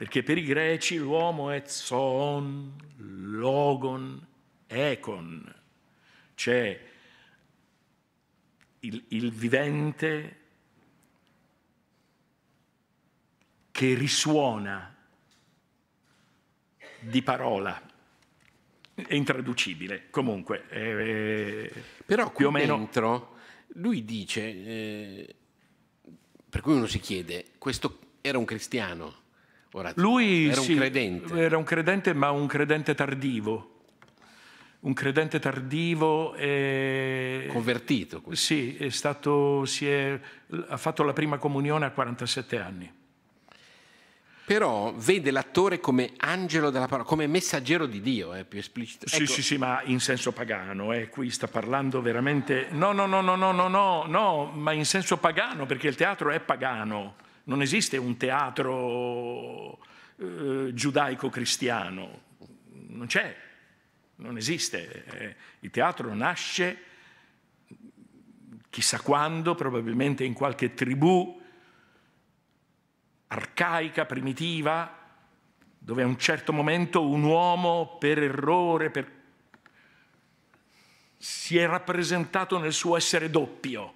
perché per i greci l'uomo è zoon, logon, econ, cioè il, il vivente che risuona di parola. È intraducibile, comunque. Eh, eh Però qui più o meno... dentro lui dice, eh, per cui uno si chiede, questo era un cristiano, lui era un credente. Era un credente, ma un credente tardivo. Un credente tardivo. E... Convertito. Quindi. Sì, è stato, è, ha fatto la prima comunione a 47 anni. Però vede l'attore come angelo della parola, come messaggero di Dio, è eh, più esplicito. Ecco. Sì, sì, sì, ma in senso pagano, eh, qui sta parlando veramente... No, no, no, no, no, no, no, no, ma in senso pagano, perché il teatro è pagano non esiste un teatro eh, giudaico-cristiano, non c'è, non esiste. Eh, il teatro nasce chissà quando, probabilmente in qualche tribù arcaica, primitiva, dove a un certo momento un uomo per errore per... si è rappresentato nel suo essere doppio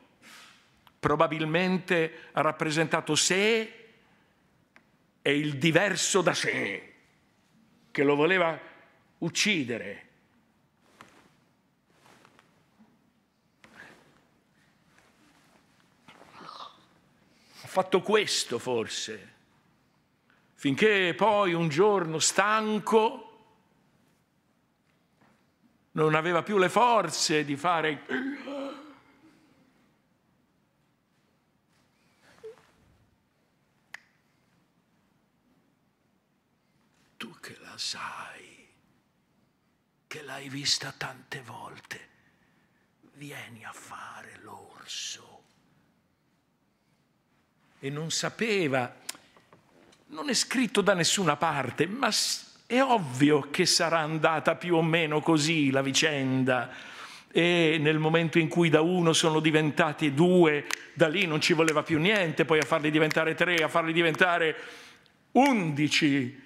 probabilmente ha rappresentato sé e il diverso da sé, che lo voleva uccidere. Ha fatto questo forse, finché poi un giorno stanco non aveva più le forze di fare vita sai che l'hai vista tante volte. Vieni a fare l'orso. E non sapeva, non è scritto da nessuna parte, ma è ovvio che sarà andata più o meno così la vicenda. E nel momento in cui da uno sono diventati due, da lì non ci voleva più niente, poi a farli diventare tre, a farli diventare undici,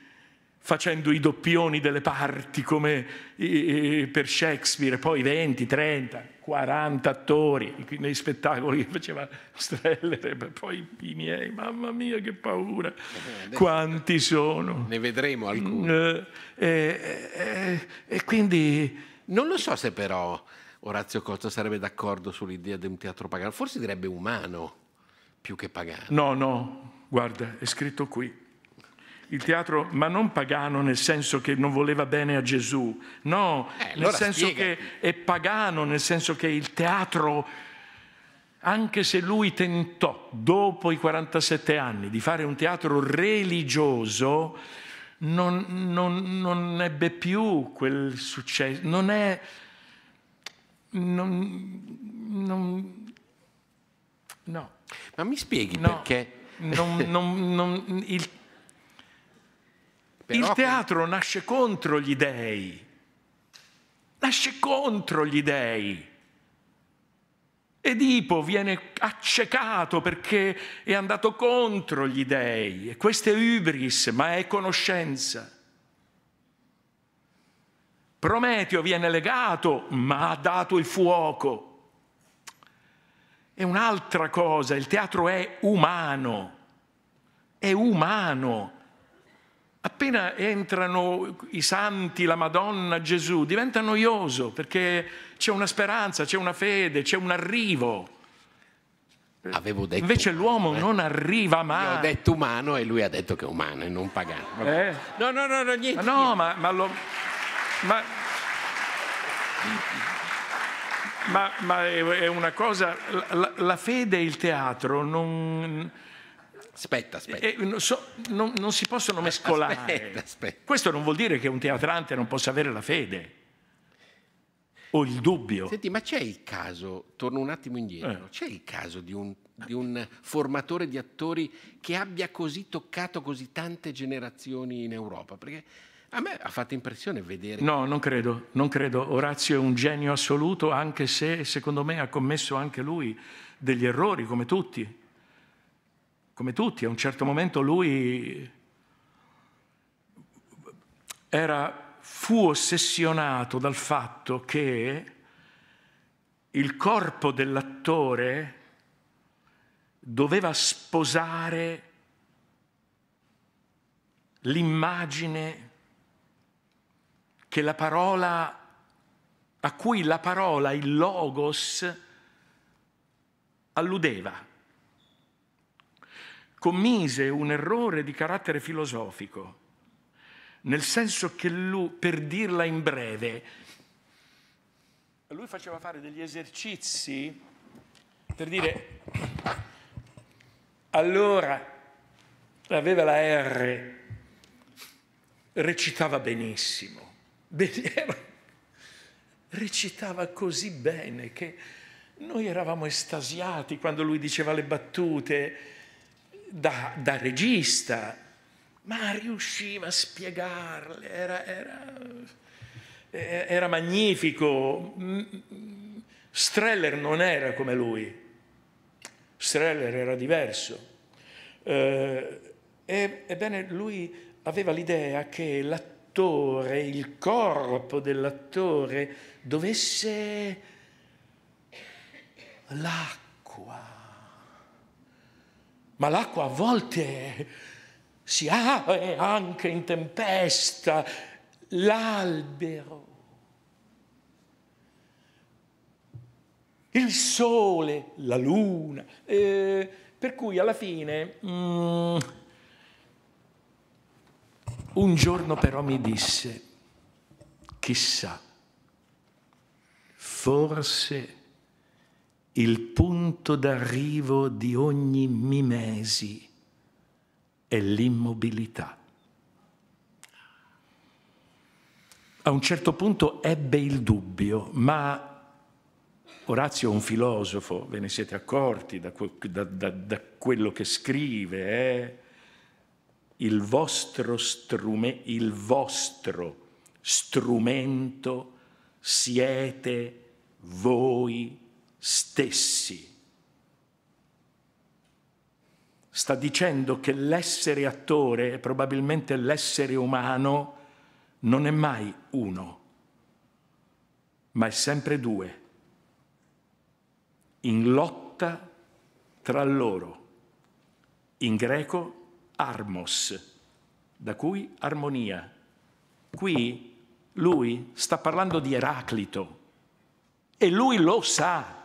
facendo i doppioni delle parti come eh, eh, per Shakespeare, poi 20, 30, 40 attori nei spettacoli che faceva Streller, poi i miei, mamma mia che paura, eh, quanti sono. Ne vedremo mm, alcuni. E, e, e quindi... Non lo so se però Orazio Costa sarebbe d'accordo sull'idea di un teatro pagano, forse direbbe umano più che pagano. No, no, guarda, è scritto qui il teatro, ma non pagano nel senso che non voleva bene a Gesù, no, eh, allora nel senso spiega. che è pagano, nel senso che il teatro, anche se lui tentò dopo i 47 anni di fare un teatro religioso, non, non, non ebbe più quel successo, non è... Non, no. Ma mi spieghi no, perché? Non, non, non, il, però... Il teatro nasce contro gli dèi. nasce contro gli dèi. Edipo viene accecato perché è andato contro gli dèi. E questo è ibris, ma è conoscenza. Prometeo viene legato, ma ha dato il fuoco. È un'altra cosa, il teatro è umano, è umano, Appena entrano i santi, la Madonna, Gesù, diventa noioso perché c'è una speranza, c'è una fede, c'è un arrivo. Detto, Invece l'uomo eh? non arriva mai. Io ho detto umano e lui ha detto che è umano e non pagano. Eh? No, no, no, no, niente. no, ma, ma, lo, ma, ma, è una cosa, la, la fede e il teatro non Aspetta, aspetta. E, eh, eh, so, non, non, si possono eh, mescolare. Aspetta, aspetta. Questo non vuol dire che un teatrante non possa avere la fede o il dubbio. Senti, ma c'è il caso, torno un attimo indietro, eh. c'è il caso di un, di un, formatore di attori che abbia così toccato così tante generazioni in Europa? Perché a me ha fatto impressione vedere... No, non credo, non credo. Orazio è un genio assoluto, anche se secondo me ha commesso anche lui degli errori, come tutti come tutti, a un certo momento lui era, fu ossessionato dal fatto che il corpo dell'attore doveva sposare l'immagine che la parola, a cui la parola, il logos, alludeva commise un errore di carattere filosofico, nel senso che lui, per dirla in breve, lui faceva fare degli esercizi per dire, allora aveva la R, recitava benissimo, eh, recitava così bene che noi eravamo estasiati quando lui diceva le battute, da, da regista, ma riusciva a spiegarle, era, era, era magnifico. Streller non era come lui, Streller era diverso. Eh, ebbene, lui aveva l'idea che l'attore, il corpo dell'attore dovesse l'acqua ma l'acqua a volte si apre eh, anche in tempesta, l'albero, il sole, la luna, eh, per cui alla fine mm, un giorno però mi disse, chissà, forse il punto d'arrivo di ogni mimesi è l'immobilità. A un certo punto ebbe il dubbio, ma Orazio è un filosofo, ve ne siete accorti da, da, da, da quello che scrive, eh? il, strume, il vostro strumento siete voi stessi. Sta dicendo che l'essere attore probabilmente l'essere umano non è mai uno, ma è sempre due, in lotta tra loro, in greco armos, da cui armonia. Qui lui sta parlando di Eraclito e lui lo sa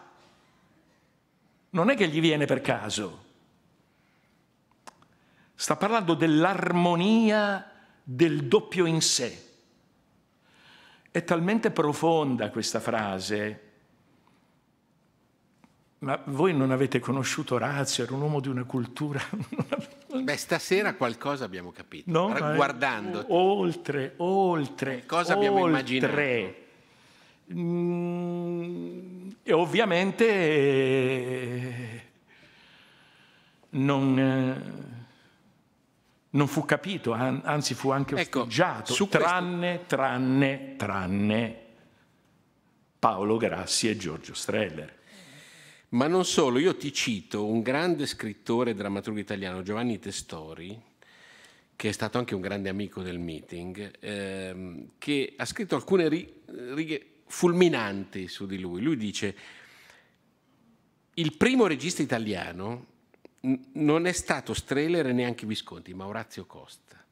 non è che gli viene per caso. Sta parlando dell'armonia del doppio in sé. È talmente profonda questa frase, ma voi non avete conosciuto Orazio, era un uomo di una cultura... Beh, stasera qualcosa abbiamo capito, no, guardando. Oltre, oltre, Cosa oltre. abbiamo immaginato? Mm, e ovviamente eh, non, eh, non, fu capito, anzi fu anche ecco, osteggiato, ecco, tranne, questo... tranne, tranne Paolo Grassi e Giorgio Streller. Ma non solo, io ti cito un grande scrittore e drammaturgo italiano, Giovanni Testori, che è stato anche un grande amico del meeting, ehm, che ha scritto alcune righe fulminanti su di lui. Lui dice, il primo regista italiano non è stato Strelere neanche Visconti, ma Orazio Costa.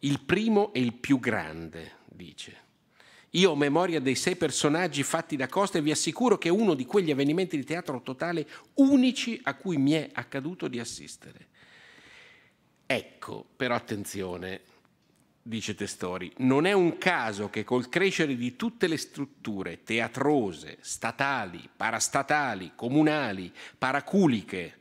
Il primo e il più grande, dice. Io ho memoria dei sei personaggi fatti da Costa e vi assicuro che è uno di quegli avvenimenti di teatro totale unici a cui mi è accaduto di assistere. Ecco, però attenzione, dice Testori, non è un caso che col crescere di tutte le strutture teatrose, statali, parastatali, comunali, paraculiche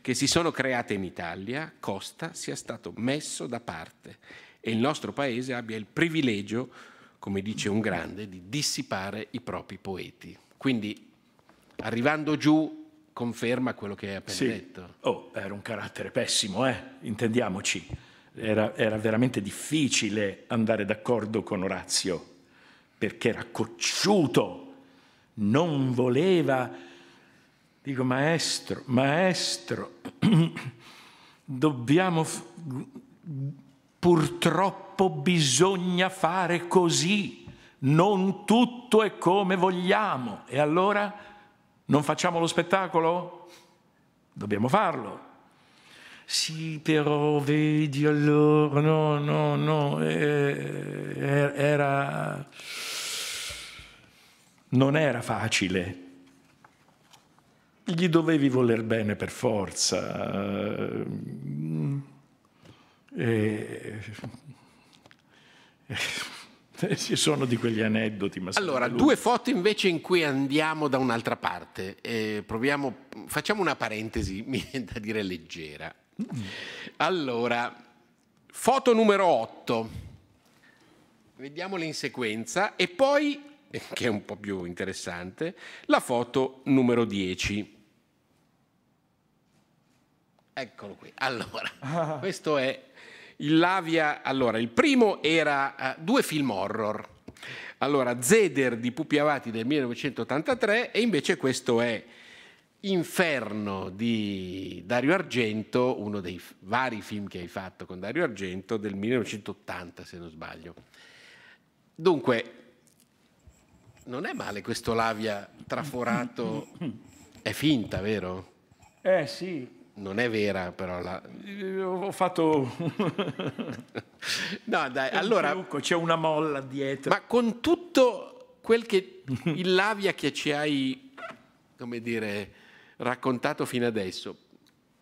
che si sono create in Italia, Costa sia stato messo da parte e il nostro paese abbia il privilegio, come dice un grande, di dissipare i propri poeti. Quindi arrivando giù conferma quello che hai appena sì. detto. Oh, era un carattere pessimo, eh? intendiamoci era, era veramente difficile andare d'accordo con Orazio perché era cocciuto, non voleva. Dico, maestro, maestro, dobbiamo, purtroppo bisogna fare così, non tutto è come vogliamo. E allora non facciamo lo spettacolo? Dobbiamo farlo sì però vedi allora, no, no, no, eh, er-, era... non era facile. Gli dovevi voler bene per forza. Eh, eh, eh ci sono di quegli aneddoti. Ma allora, due foto invece in cui andiamo da un'altra parte. Eh, proviamo, facciamo una parentesi, mi viene da dire leggera allora, foto numero 8, vediamole in sequenza, e poi, che è un po' più interessante, la foto numero 10. Eccolo qui. Allora, questo è il Lavia. Allora, il primo era uh, due film horror. Allora, Zeder di Pupi Avati del 1983 e invece questo è Inferno di Dario Argento, uno dei vari film che hai fatto con Dario Argento del 1980 se non sbaglio. Dunque, non è male questo Lavia traforato, è finta, vero? Eh sì. Non è vera però la... Eh, ho fatto... no dai, allora... C'è una molla dietro. Ma con tutto quel che... il Lavia che ci hai, come dire raccontato fino adesso,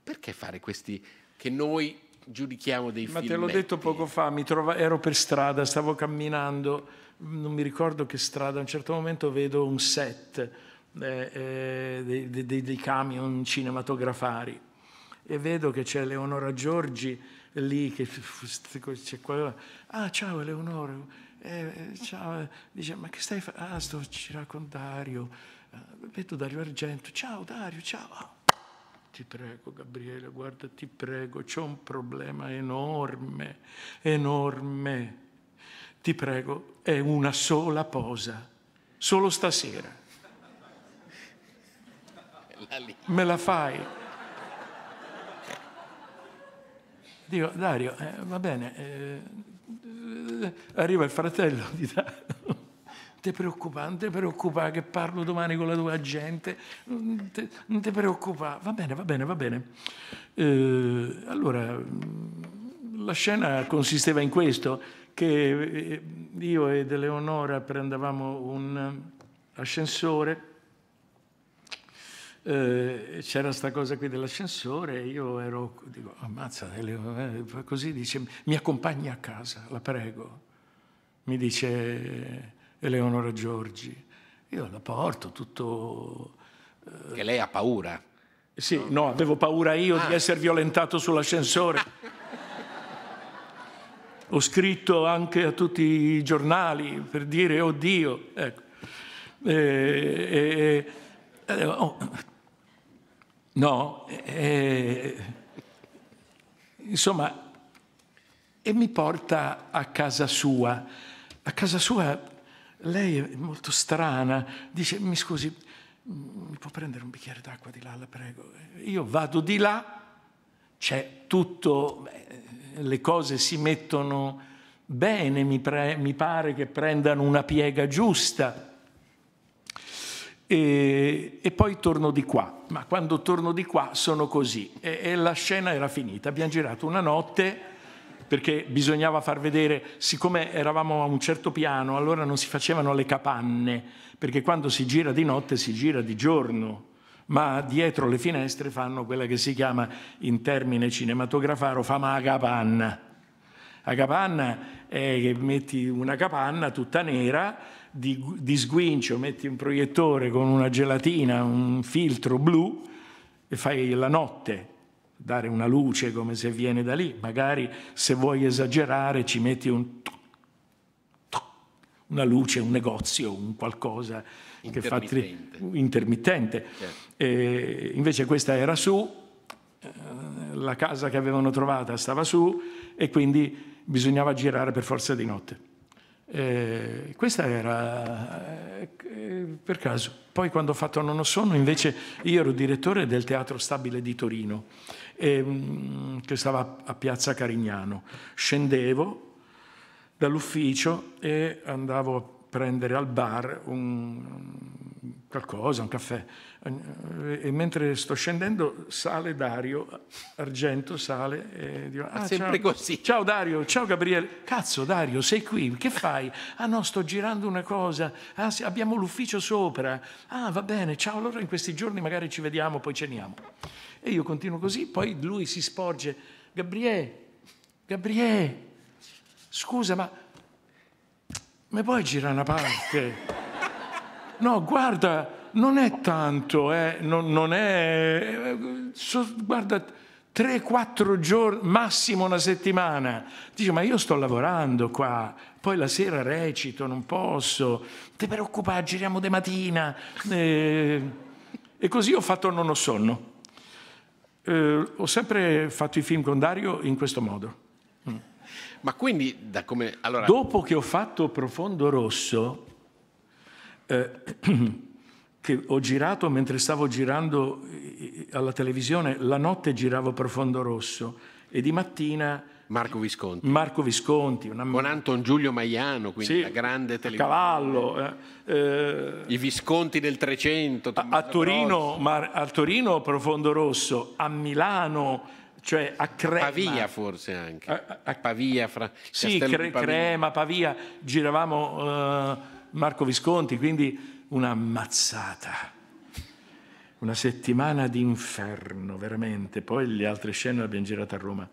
perché fare questi che noi giudichiamo dei film? Ma filmetti? te l'ho detto poco fa, trova, ero per strada, stavo camminando, non mi ricordo che strada, a un certo momento vedo un set eh, eh, dei, dei, dei camion cinematografari e vedo che c'è Leonora Giorgi lì che c'è qualcosa. Ah, ciao Eleonora. Eh, ciao. Dice, ma che stai facendo? Ah, sto girando con Dario. Eh, vedo Dario Argento, ciao Dario, ciao. Ah. Ti prego Gabriele, guarda, ti prego, c'è un problema enorme, enorme. Ti prego, è una sola posa, solo stasera. Me la fai? Dico, Dario, eh, va bene, eh, arriva il fratello di Dario te preoccupare, non te preoccupare che parlo domani con la tua gente, non te, non te preoccupare, va bene, va bene, va bene. Eh, allora, mm, la scena consisteva in questo, che eh, io ed Eleonora prendevamo un eh, ascensore, eh, c'era questa cosa qui dell'ascensore, io ero, dico, ammazza, Eleonora, eh, così dice, mi accompagni a casa, la prego. Mi dice, Eleonora Giorgi. Io la porto tutto... Eh... Che lei ha paura? Sì, no, avevo paura io ah. di essere violentato sull'ascensore. Ho scritto anche a tutti i giornali per dire, oddio, oh ecco. Eh eh, eh, eh, oh. No, eh, insomma, e mi porta a casa sua. A casa sua lei è molto strana, dice mi scusi, mi può prendere un bicchiere d'acqua di là, la prego. Io vado di là, c'è tutto, beh, le cose si mettono bene, mi, pre, mi, pare che prendano una piega giusta. E, e, poi torno di qua, ma quando torno di qua sono così. E, e la scena era finita, abbiamo girato una notte perché bisognava far vedere, siccome eravamo a un certo piano, allora non si facevano le capanne, perché quando si gira di notte si gira di giorno, ma dietro le finestre fanno quella che si chiama in termine cinematografaro fama a capanna. A capanna è che metti una capanna tutta nera di, di sguincio, metti un proiettore con una gelatina, un filtro blu e fai la notte dare una luce come se viene da lì, magari se vuoi esagerare ci metti un una luce, un negozio, un qualcosa che fa tri- intermittente. Certo. Eh, invece questa era su, eh, la casa che avevano trovata stava su e quindi bisognava girare per forza di notte. Eh, questa era eh, per caso. Poi quando ho fatto Non ho sonno, invece, io ero direttore del Teatro Stabile di Torino Ehm, che stava a Piazza Carignano. Scendevo dall'ufficio e andavo a prendere al bar un, qualcosa, un caffè. E mentre sto scendendo sale Dario, Argento sale e dico, ah, ah, sempre così. Ciao Dario, ciao Gabriele. Cazzo Dario, sei qui, che fai? Ah no, sto girando una cosa, ah, sì, abbiamo l'ufficio sopra. Ah va bene, ciao, allora in questi giorni magari ci vediamo, poi ceniamo. E io continuo così, poi lui si sporge, Gabriele, Gabriele, scusa ma mi puoi girare una parte? No, guarda, non è tanto, eh, non, non, è... Eh, so, guarda, tre, quattro giorni, massimo una settimana. Dice, ma io sto lavorando qua, poi la sera recito, non posso, ti preoccupare, giriamo di mattina. Eh, e così ho fatto non ho sonno. Eh, ho sempre fatto i film con Dario in questo modo. Mm. Ma quindi, da come... Allora... Dopo che ho fatto Profondo Rosso, eh, che ho girato mentre stavo girando eh, eh, alla televisione, la notte giravo Profondo Rosso e di mattina Marco Visconti. Marco Visconti una... Con Anton Giulio Maiano, quindi sì, la grande televisione. Cavallo. Eh, eh, I Visconti del Trecento. A, a, Torino, Mar, a Torino Profondo Rosso, a Milano cioè a Crema. Pavia forse anche. A, a Pavia, fra... Sì, Cre Pavia. Crema, Pavia, giravamo uh, Marco Visconti, quindi una mazzata. Una settimana d'inferno, veramente. Poi le altre scene le abbiamo girate a Roma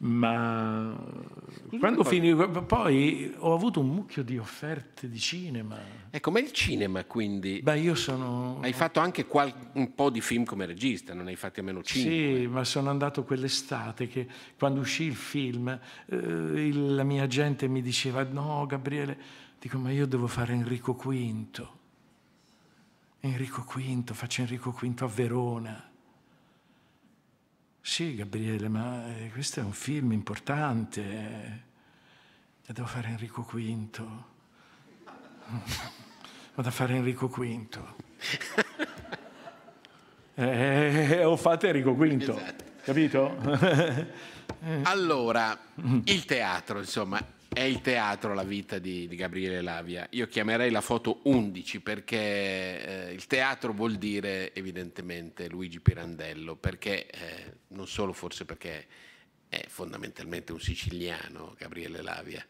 ma Scusate quando finì poi ho avuto un mucchio di offerte di cinema e com'è il cinema quindi beh io sono hai fatto anche qual... un po' di film come regista non hai fatti almeno cinque sì ma sono andato quell'estate che quando uscì il film eh, la mia gente mi diceva no Gabriele dico ma io devo fare Enrico V Enrico V faccio Enrico V a Verona sì, Gabriele, ma eh, questo è un film importante. E eh. devo fare Enrico V. Vado a fare Enrico V. E eh, ho fatto Enrico V. Esatto. Capito? allora, mm. il teatro, insomma, è il teatro la vita di, di Gabriele Lavia. Io chiamerei la foto 11 perché eh, il teatro vuol dire evidentemente Luigi Pirandello, perché eh, non solo forse perché è fondamentalmente un siciliano Gabriele Lavia,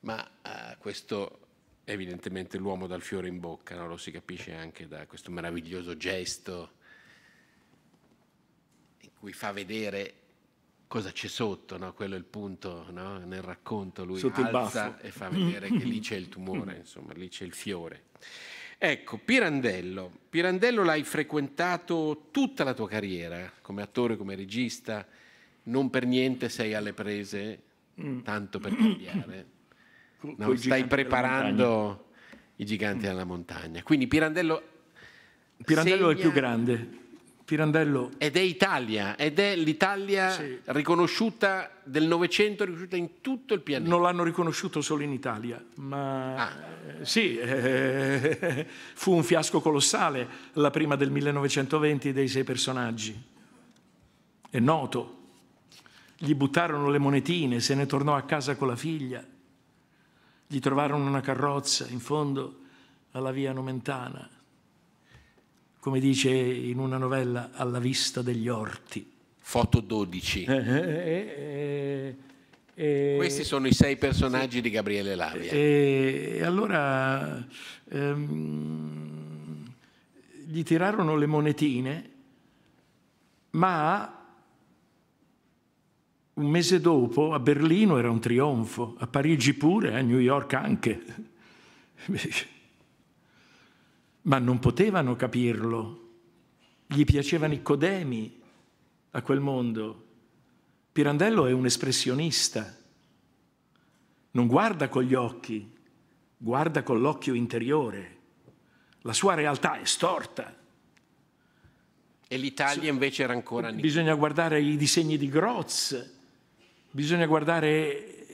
ma eh, questo è evidentemente l'uomo dal fiore in bocca, no? lo si capisce anche da questo meraviglioso gesto in cui fa vedere cosa c'è sotto, no? quello è il punto, no? nel racconto lui sotto alza e fa vedere che lì c'è il tumore, insomma, lì c'è il fiore. Ecco, Pirandello, Pirandello l'hai frequentato tutta la tua carriera, eh? come attore, come regista, non per niente sei alle prese, mm. tanto per cambiare, no, stai preparando i giganti della montagna, quindi Pirandello... Pirandello è il più grande Pirandello. Ed è Italia, ed è l'Italia sì. riconosciuta del Novecento, riconosciuta in tutto il pianeta. Non l'hanno riconosciuto solo in Italia, ma ah. Eh, sì, eh, fu un fiasco colossale la prima del 1920 dei sei personaggi. È noto. Gli buttarono le monetine, se ne tornò a casa con la figlia. Gli trovarono una carrozza in fondo alla via Nomentana come dice in una novella, alla vista degli orti. Foto 12. Eh eh, eh, eh, eh, Questi sono i sei personaggi sì. di Gabriele Lavia. E eh, allora ehm, gli tirarono le monetine, ma un mese dopo a Berlino era un trionfo, a Parigi pure, a New York anche ma non potevano capirlo. Gli piacevano i codemi a quel mondo. Pirandello è un espressionista, non guarda con gli occhi, guarda con l'occhio interiore. La sua realtà è storta. E l'Italia invece era ancora... lì. Bisogna guardare i disegni di Groz, bisogna guardare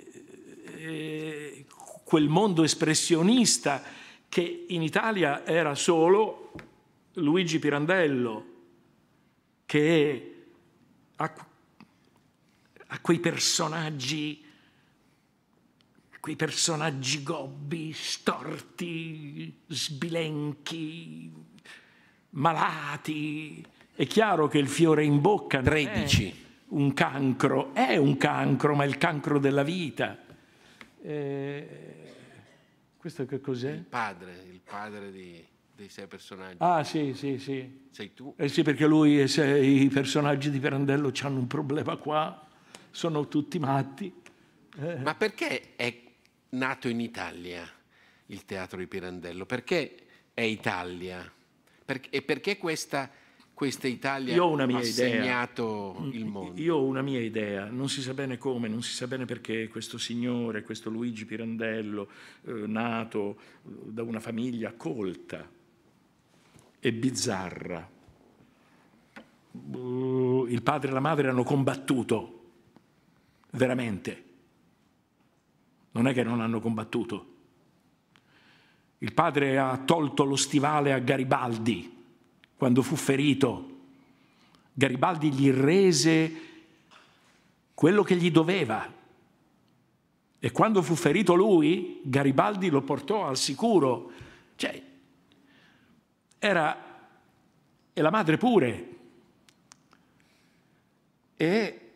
eh, quel mondo espressionista che in Italia era solo Luigi Pirandello, che a, a quei personaggi, quei personaggi gobbi, storti, sbilenchi, malati. È chiaro che il fiore in bocca 13. un cancro, è un cancro, ma è il cancro della vita. Eh, questo che cos'è? Il padre, il padre di, dei sei personaggi. Ah sì, sì, sì. Sei tu? Eh sì, perché lui e sei, i personaggi di Pirandello hanno un problema qua, sono tutti matti. Eh. Ma perché è nato in Italia il teatro di Pirandello? Perché è Italia? e perché questa questa Italia io ho una mia ha idea. segnato mm, il mondo. Io ho una mia idea, non si sa bene come, non si sa bene perché questo signore, questo Luigi Pirandello, eh, nato eh, da una famiglia colta e bizzarra, uh, il padre e la madre hanno combattuto, veramente. Non è che non hanno combattuto. Il padre ha tolto lo stivale a Garibaldi quando fu ferito. Garibaldi gli rese quello che gli doveva. E quando fu ferito lui, Garibaldi lo portò al sicuro. Cioè, era... e la madre pure. E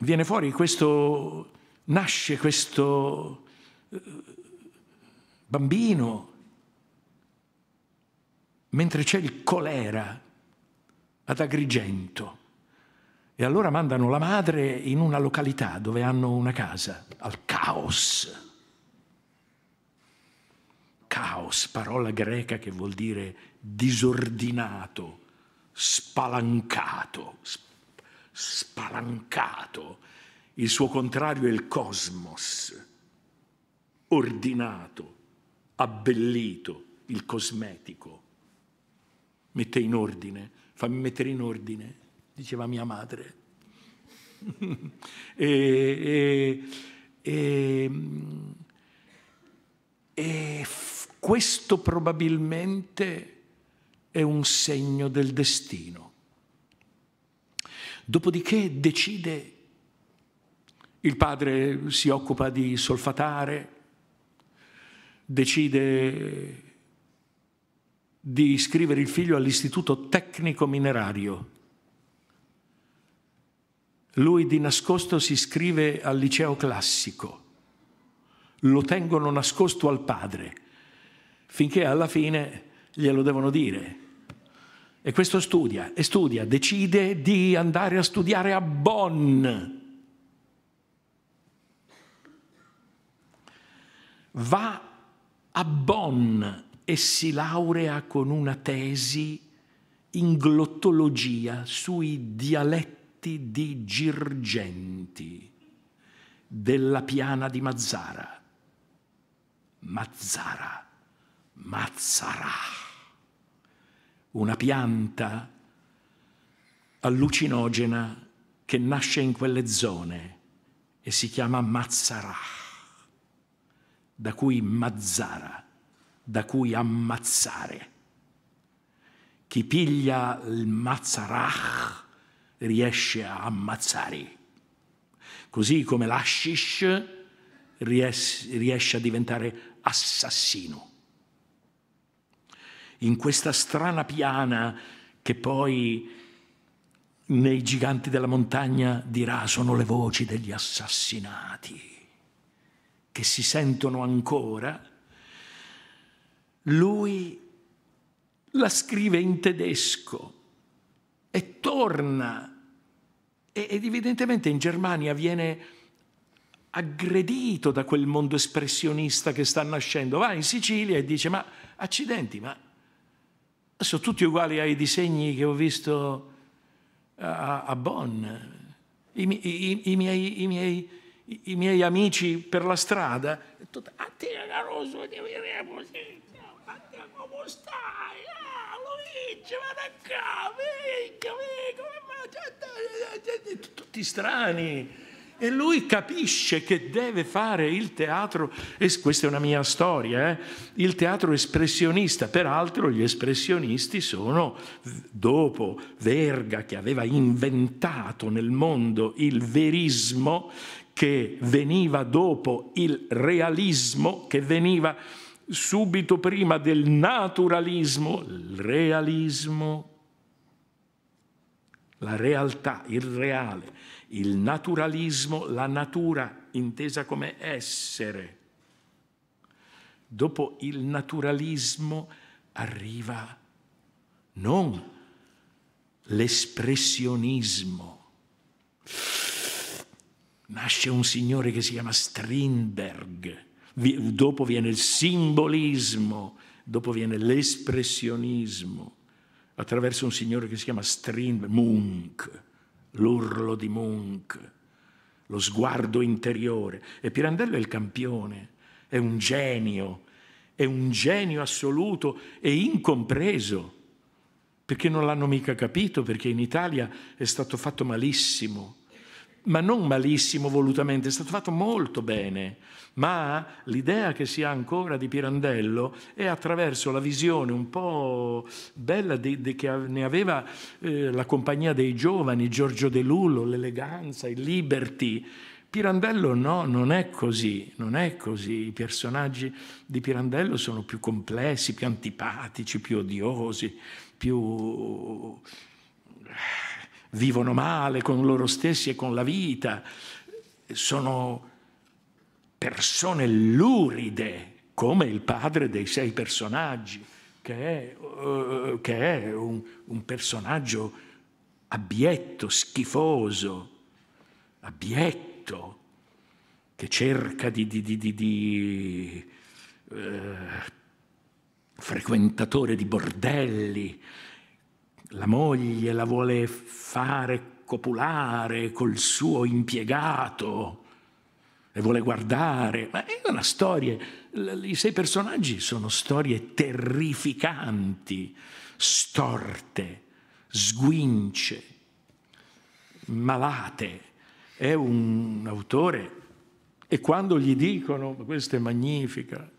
viene fuori questo... nasce questo eh, bambino mentre c'è il colera ad Agrigento. E allora mandano la madre in una località dove hanno una casa, al caos. Caos, parola greca che vuol dire disordinato, spalancato, spalancato. Il suo contrario è il cosmos, ordinato, abbellito, il cosmetico mette in ordine, fammi mettere in ordine, diceva mia madre. e, e, e, questo probabilmente è un segno del destino. Dopodiché decide, il padre si occupa di solfatare, decide di iscrivere il figlio all'istituto tecnico minerario. Lui di nascosto si iscrive al liceo classico. Lo tengono nascosto al padre, finché alla fine glielo devono dire. E questo studia, e studia, decide di andare a studiare a Bonn. Va a Bonn e si laurea con una tesi in glottologia sui dialetti di Girgenti della piana di Mazzara. Mazzara, Mazzara, una pianta allucinogena che nasce in quelle zone e si chiama Mazzara, da cui Mazzara da cui ammazzare. Chi piglia il mazzarach riesce a ammazzare, così come l'ashish riesce a diventare assassino. In questa strana piana che poi nei giganti della montagna dirà sono le voci degli assassinati che si sentono ancora lui la scrive in tedesco e torna ed evidentemente in Germania viene aggredito da quel mondo espressionista che sta nascendo. Va in Sicilia e dice ma accidenti, ma sono tutti uguali ai disegni che ho visto a, a Bonn. I, i, i, miei, i, miei, i miei amici per la strada, tutta, come stai? Ah, Luigi, vada qua, venga, venga, tutti strani. E lui capisce che deve fare il teatro, e questa è una mia storia, eh? il teatro espressionista. Peraltro gli espressionisti sono, dopo Verga che aveva inventato nel mondo il verismo, che veniva dopo il realismo, che veniva subito prima del naturalismo, il realismo, la realtà, il reale, il naturalismo, la natura intesa come essere. Dopo il naturalismo arriva non l'espressionismo. Nasce un signore che si chiama Strindberg, dopo viene il simbolismo, dopo viene l'espressionismo, attraverso un signore che si chiama Strindberg, Munch, l'urlo di Munch, lo sguardo interiore. E Pirandello è il campione, è un genio, è un genio assoluto e incompreso, perché non l'hanno mica capito, perché in Italia è stato fatto malissimo ma non malissimo volutamente, è stato fatto molto bene, ma l'idea che si ha ancora di Pirandello è attraverso la visione un po' bella di, di che ne aveva eh, la compagnia dei giovani, Giorgio De Lullo, l'eleganza, il liberty. Pirandello no, non è così, non è così. I personaggi di Pirandello sono più complessi, più antipatici, più odiosi, più vivono male con loro stessi e con la vita, sono persone luride, come il padre dei sei personaggi, che è, uh, che è un, un, personaggio abietto, schifoso, abietto, che cerca di... di, di, di uh, frequentatore di bordelli, la moglie la vuole fare copulare col suo impiegato e vuole guardare. Ma è una storia, i sei personaggi sono storie terrificanti, storte, sguince, malate. È un autore e quando gli dicono, ma questa è magnifica,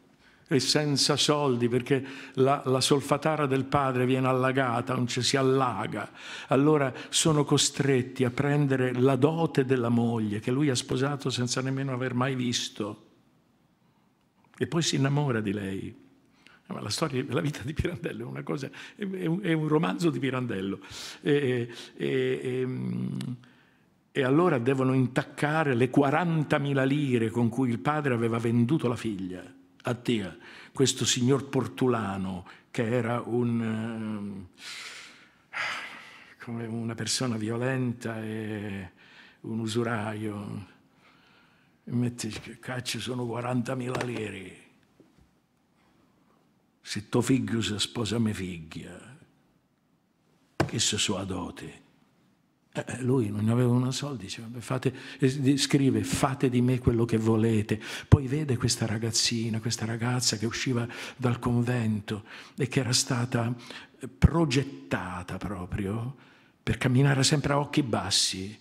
e senza soldi perché la, la, solfatara del padre viene allagata, non ci si allaga. Allora sono costretti a prendere la dote della moglie che lui ha sposato senza nemmeno aver mai visto. E poi si innamora di lei. Eh, ma la storia, la vita di Pirandello è una cosa, è un, è un romanzo di Pirandello. E, e, e, ehm, e allora devono intaccare le 40.000 lire con cui il padre aveva venduto la figlia Attea, questo signor Portulano che era un, eh, una persona violenta e un usuraio. Metti, caccia, sono 40.000 lire. Se tuo figlio si sposa mia figlia, che sua dote? Eh, lui non aveva un soldo, diceva, fate, eh, scrive fate di me quello che volete. Poi vede questa ragazzina, questa ragazza che usciva dal convento e che era stata eh, progettata proprio per camminare sempre a occhi bassi.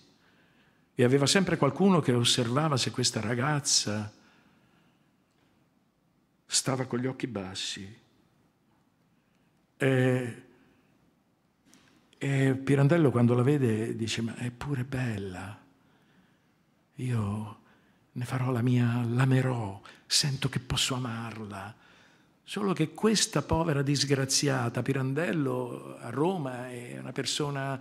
E aveva sempre qualcuno che osservava se questa ragazza stava con gli occhi bassi. Eh, e Pirandello quando la vede dice, ma è pure bella, io ne farò la mia, l'amerò, sento che posso amarla. Solo che questa povera disgraziata, Pirandello a Roma è una persona,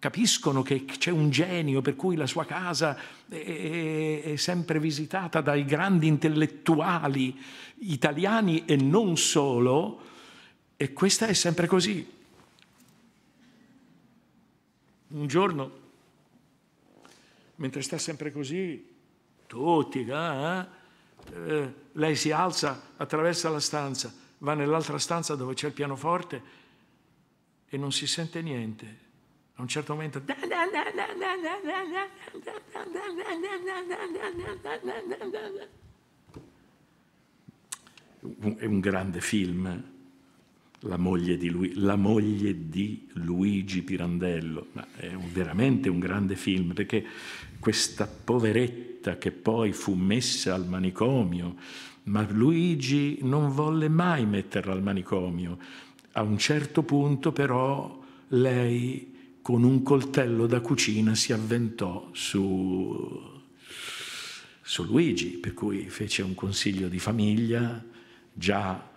capiscono che c'è un genio per cui la sua casa è, è sempre visitata dai grandi intellettuali italiani e non solo, e questa è sempre così. Un giorno, mentre sta sempre così, tutti, eh, eh, lei si alza, attraversa la stanza, va nell'altra stanza dove c'è il pianoforte e non si sente niente. A un certo momento... È un grande film la moglie di, Lu- la moglie di Luigi Pirandello, ma è un, veramente un grande film perché questa poveretta che poi fu messa al manicomio, ma Luigi non volle mai metterla al manicomio, a un certo punto però lei con un coltello da cucina si avventò su, su Luigi, per cui fece un consiglio di famiglia già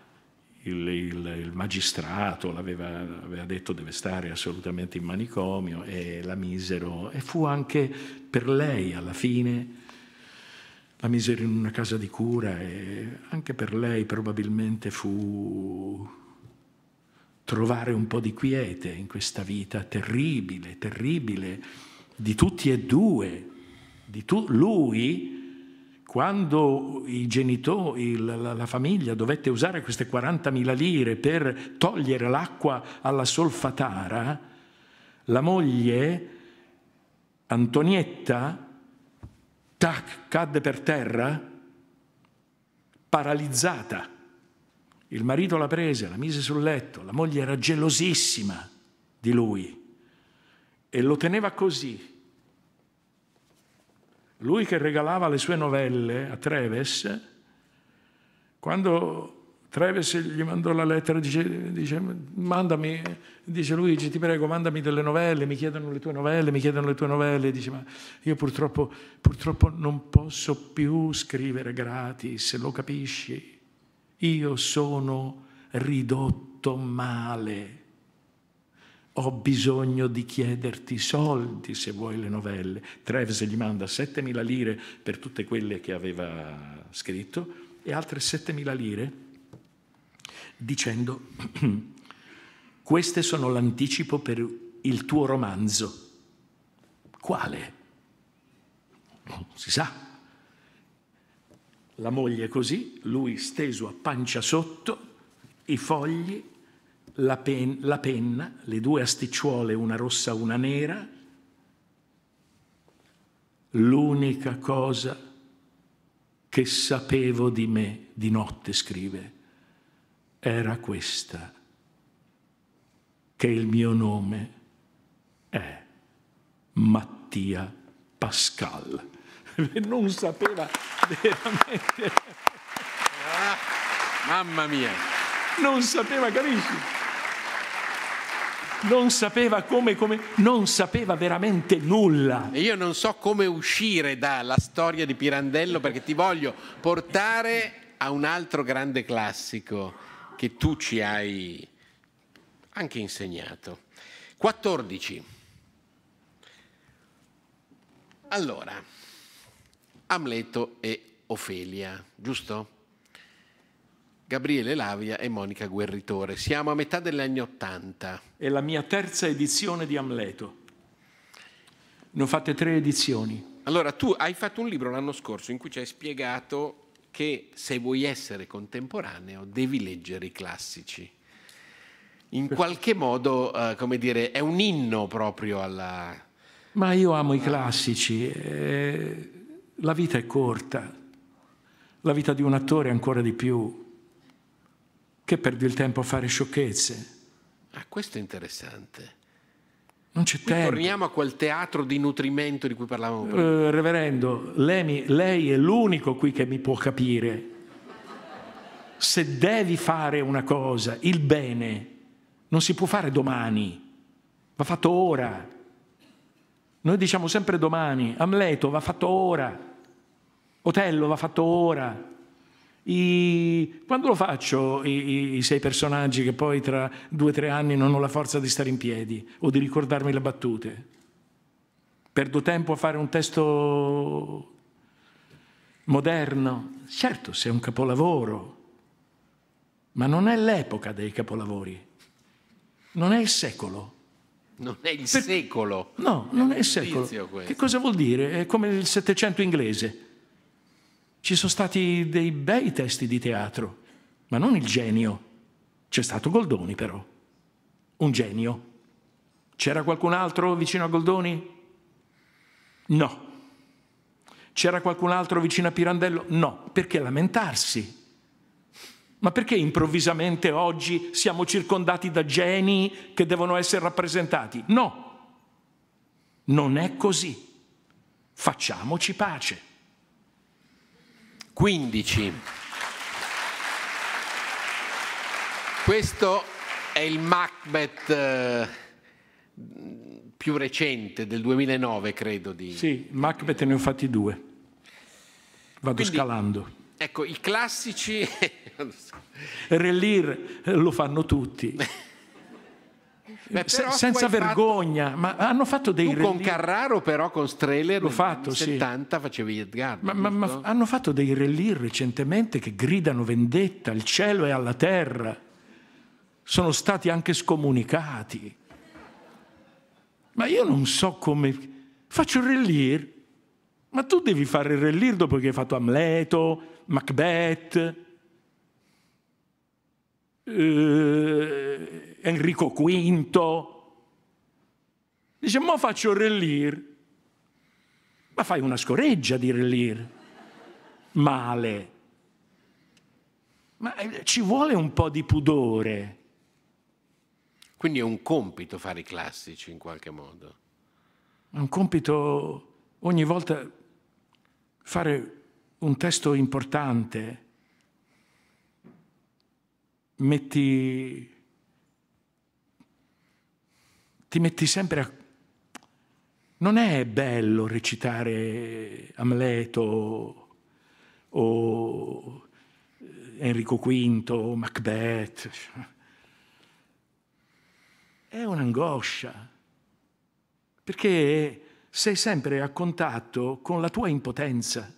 il, il, il magistrato l'aveva aveva detto deve stare assolutamente in manicomio e la misero e fu anche per lei alla fine la misero in una casa di cura e anche per lei probabilmente fu trovare un po' di quiete in questa vita terribile, terribile di tutti e due, di tu- lui quando i genitori, la, la, famiglia dovette usare queste 40.000 lire per togliere l'acqua alla solfatara, la moglie Antonietta tac, cadde per terra, paralizzata. Il marito la prese, la mise sul letto, la moglie era gelosissima di lui e lo teneva così lui che regalava le sue novelle a Treves, quando Treves gli mandò la lettera, dice, dice, mandami, dice Luigi, ti prego, mandami delle novelle, mi chiedono le tue novelle, mi chiedono le tue novelle, dice, ma io purtroppo, purtroppo non posso più scrivere gratis, lo capisci? Io sono ridotto male ho bisogno di chiederti soldi se vuoi le novelle. Treves gli manda 7.000 lire per tutte quelle che aveva scritto e altre 7.000 lire dicendo queste sono l'anticipo per il tuo romanzo. Quale? Non si sa. La moglie così, lui steso a pancia sotto, i fogli la, pen la penna, le due asticciuole, una rossa e una nera, l'unica cosa che sapevo di me di notte, scrive, era questa, che il mio nome è Mattia Pascal. Non sapeva veramente... Ah, mamma mia! Non sapeva, capisci? non sapeva come, come, non sapeva veramente nulla. Io non so come uscire dalla storia di Pirandello perché ti voglio portare a un altro grande classico che tu ci hai anche insegnato. 14. Allora, Amleto e Ofelia, giusto? Gabriele Lavia e Monica Guerritore. Siamo a metà degli anni Ottanta. È la mia terza edizione di Amleto. Ne ho fatte tre edizioni. Allora, tu hai fatto un libro l'anno scorso in cui ci hai spiegato che se vuoi essere contemporaneo devi leggere i classici. In qualche modo, eh, come dire, è un inno proprio alla... Ma io amo i classici. Eh, la vita è corta. La vita di un attore ancora di più che perdi il tempo a fare sciocchezze? Ah, questo è interessante. Non c'è Qui tempo. Torniamo a quel teatro di nutrimento di cui parlavamo prima. Uh, reverendo, lei, lei è l'unico qui che mi può capire. Se devi fare una cosa, il bene, non si può fare domani, va fatto ora. Noi diciamo sempre domani, Amleto va fatto ora, Otello va fatto ora, i, quando lo faccio i, i, sei personaggi che poi tra due o tre anni non ho la forza di stare in piedi o di ricordarmi le battute? Perdo tempo a fare un testo moderno? Certo, se è un capolavoro, ma non è l'epoca dei capolavori, non è il secolo. Non è il per... secolo. No, non è, è il secolo. Questo. Che cosa vuol dire? È come il Settecento inglese ci sono stati dei bei testi di teatro, ma non il genio. C'è stato Goldoni però, un genio. C'era qualcun altro vicino a Goldoni? No. C'era qualcun altro vicino a Pirandello? No. Perché lamentarsi? Ma perché improvvisamente oggi siamo circondati da geni che devono essere rappresentati? No, non è così. Facciamoci pace. 15. Questo è il Macbeth eh, più recente, del 2009 credo. Di... Sì, Macbeth ne ho fatti due. Vado Quindi, scalando. Ecco, i classici... Relir lo fanno tutti. Beh, se, senza vergogna, fatto... ma hanno fatto dei religi... con Carraro però con Strehler nel fatto, 70 sì. facevi Edgar. Ma, ma, ma, hanno fatto dei relì recentemente che gridano vendetta, il cielo è alla terra. Sono stati anche scomunicati. Ma io non so come... Faccio il rellir? Ma tu devi fare il rellir dopo che hai fatto Amleto, Macbeth eh, Enrico V. Dice, ma faccio Rellir. Ma fai una scoreggia di Rellir. Male. Ma eh, ci vuole un po' di pudore. Quindi è un compito fare i classici in qualche modo. È un compito ogni volta fare un testo importante metti, ti metti sempre a... Non è bello recitare Amleto o Enrico V o Macbeth. È un'angoscia, perché sei sempre a contatto con la tua impotenza.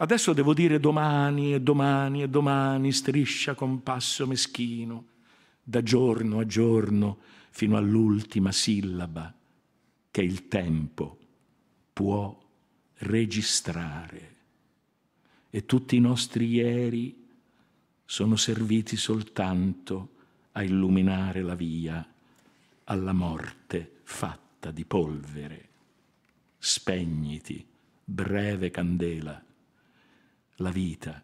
Adesso devo dire domani e domani e domani, striscia con passo meschino, da giorno a giorno fino all'ultima sillaba che il tempo può registrare. E tutti i nostri ieri sono serviti soltanto a illuminare la via alla morte fatta di polvere. Spegniti, breve candela la vita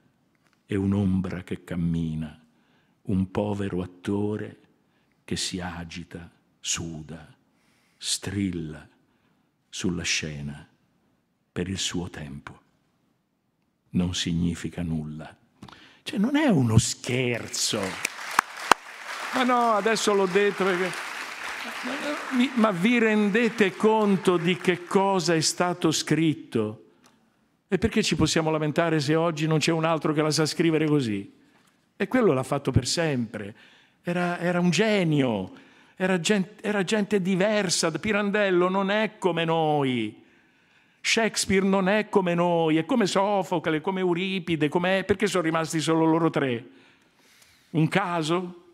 è un'ombra che cammina, un povero attore che si agita, suda, strilla sulla scena per il suo tempo. Non significa nulla. Cioè non è uno scherzo. Ma no, adesso l'ho detto perché... Ma vi rendete conto di che cosa è stato scritto? E perché ci possiamo lamentare se oggi non c'è un altro che la sa scrivere così? E quello l'ha fatto per sempre. Era, era un genio, era gente, era gente diversa. Pirandello non è come noi. Shakespeare non è come noi, è come Sofocle, come Euripide, come... perché sono rimasti solo loro tre? Un caso?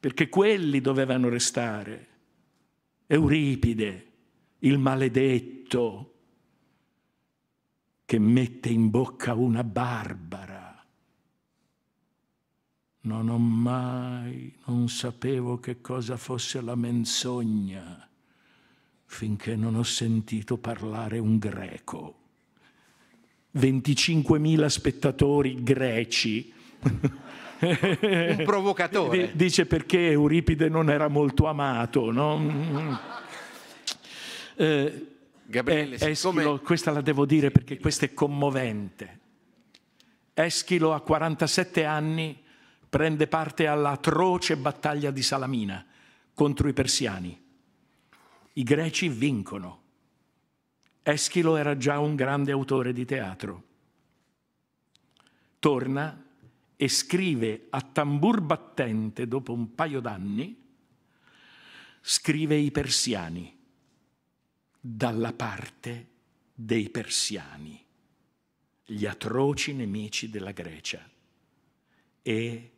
Perché quelli dovevano restare. Euripide, il maledetto, che mette in bocca una barbara. Non ho mai, non sapevo che cosa fosse la menzogna finché non ho sentito parlare un greco. 25.000 spettatori greci. un provocatore. Dice perché Euripide non era molto amato, no? eh, Gabriele, eh, siccome... Eschilo, questa la devo dire perché questa è commovente. Eschilo a 47 anni prende parte all'atroce battaglia di Salamina contro i persiani. I greci vincono. Eschilo era già un grande autore di teatro. Torna e scrive a tambur battente, dopo un paio d'anni, scrive i persiani dalla parte dei persiani, gli atroci nemici della Grecia, e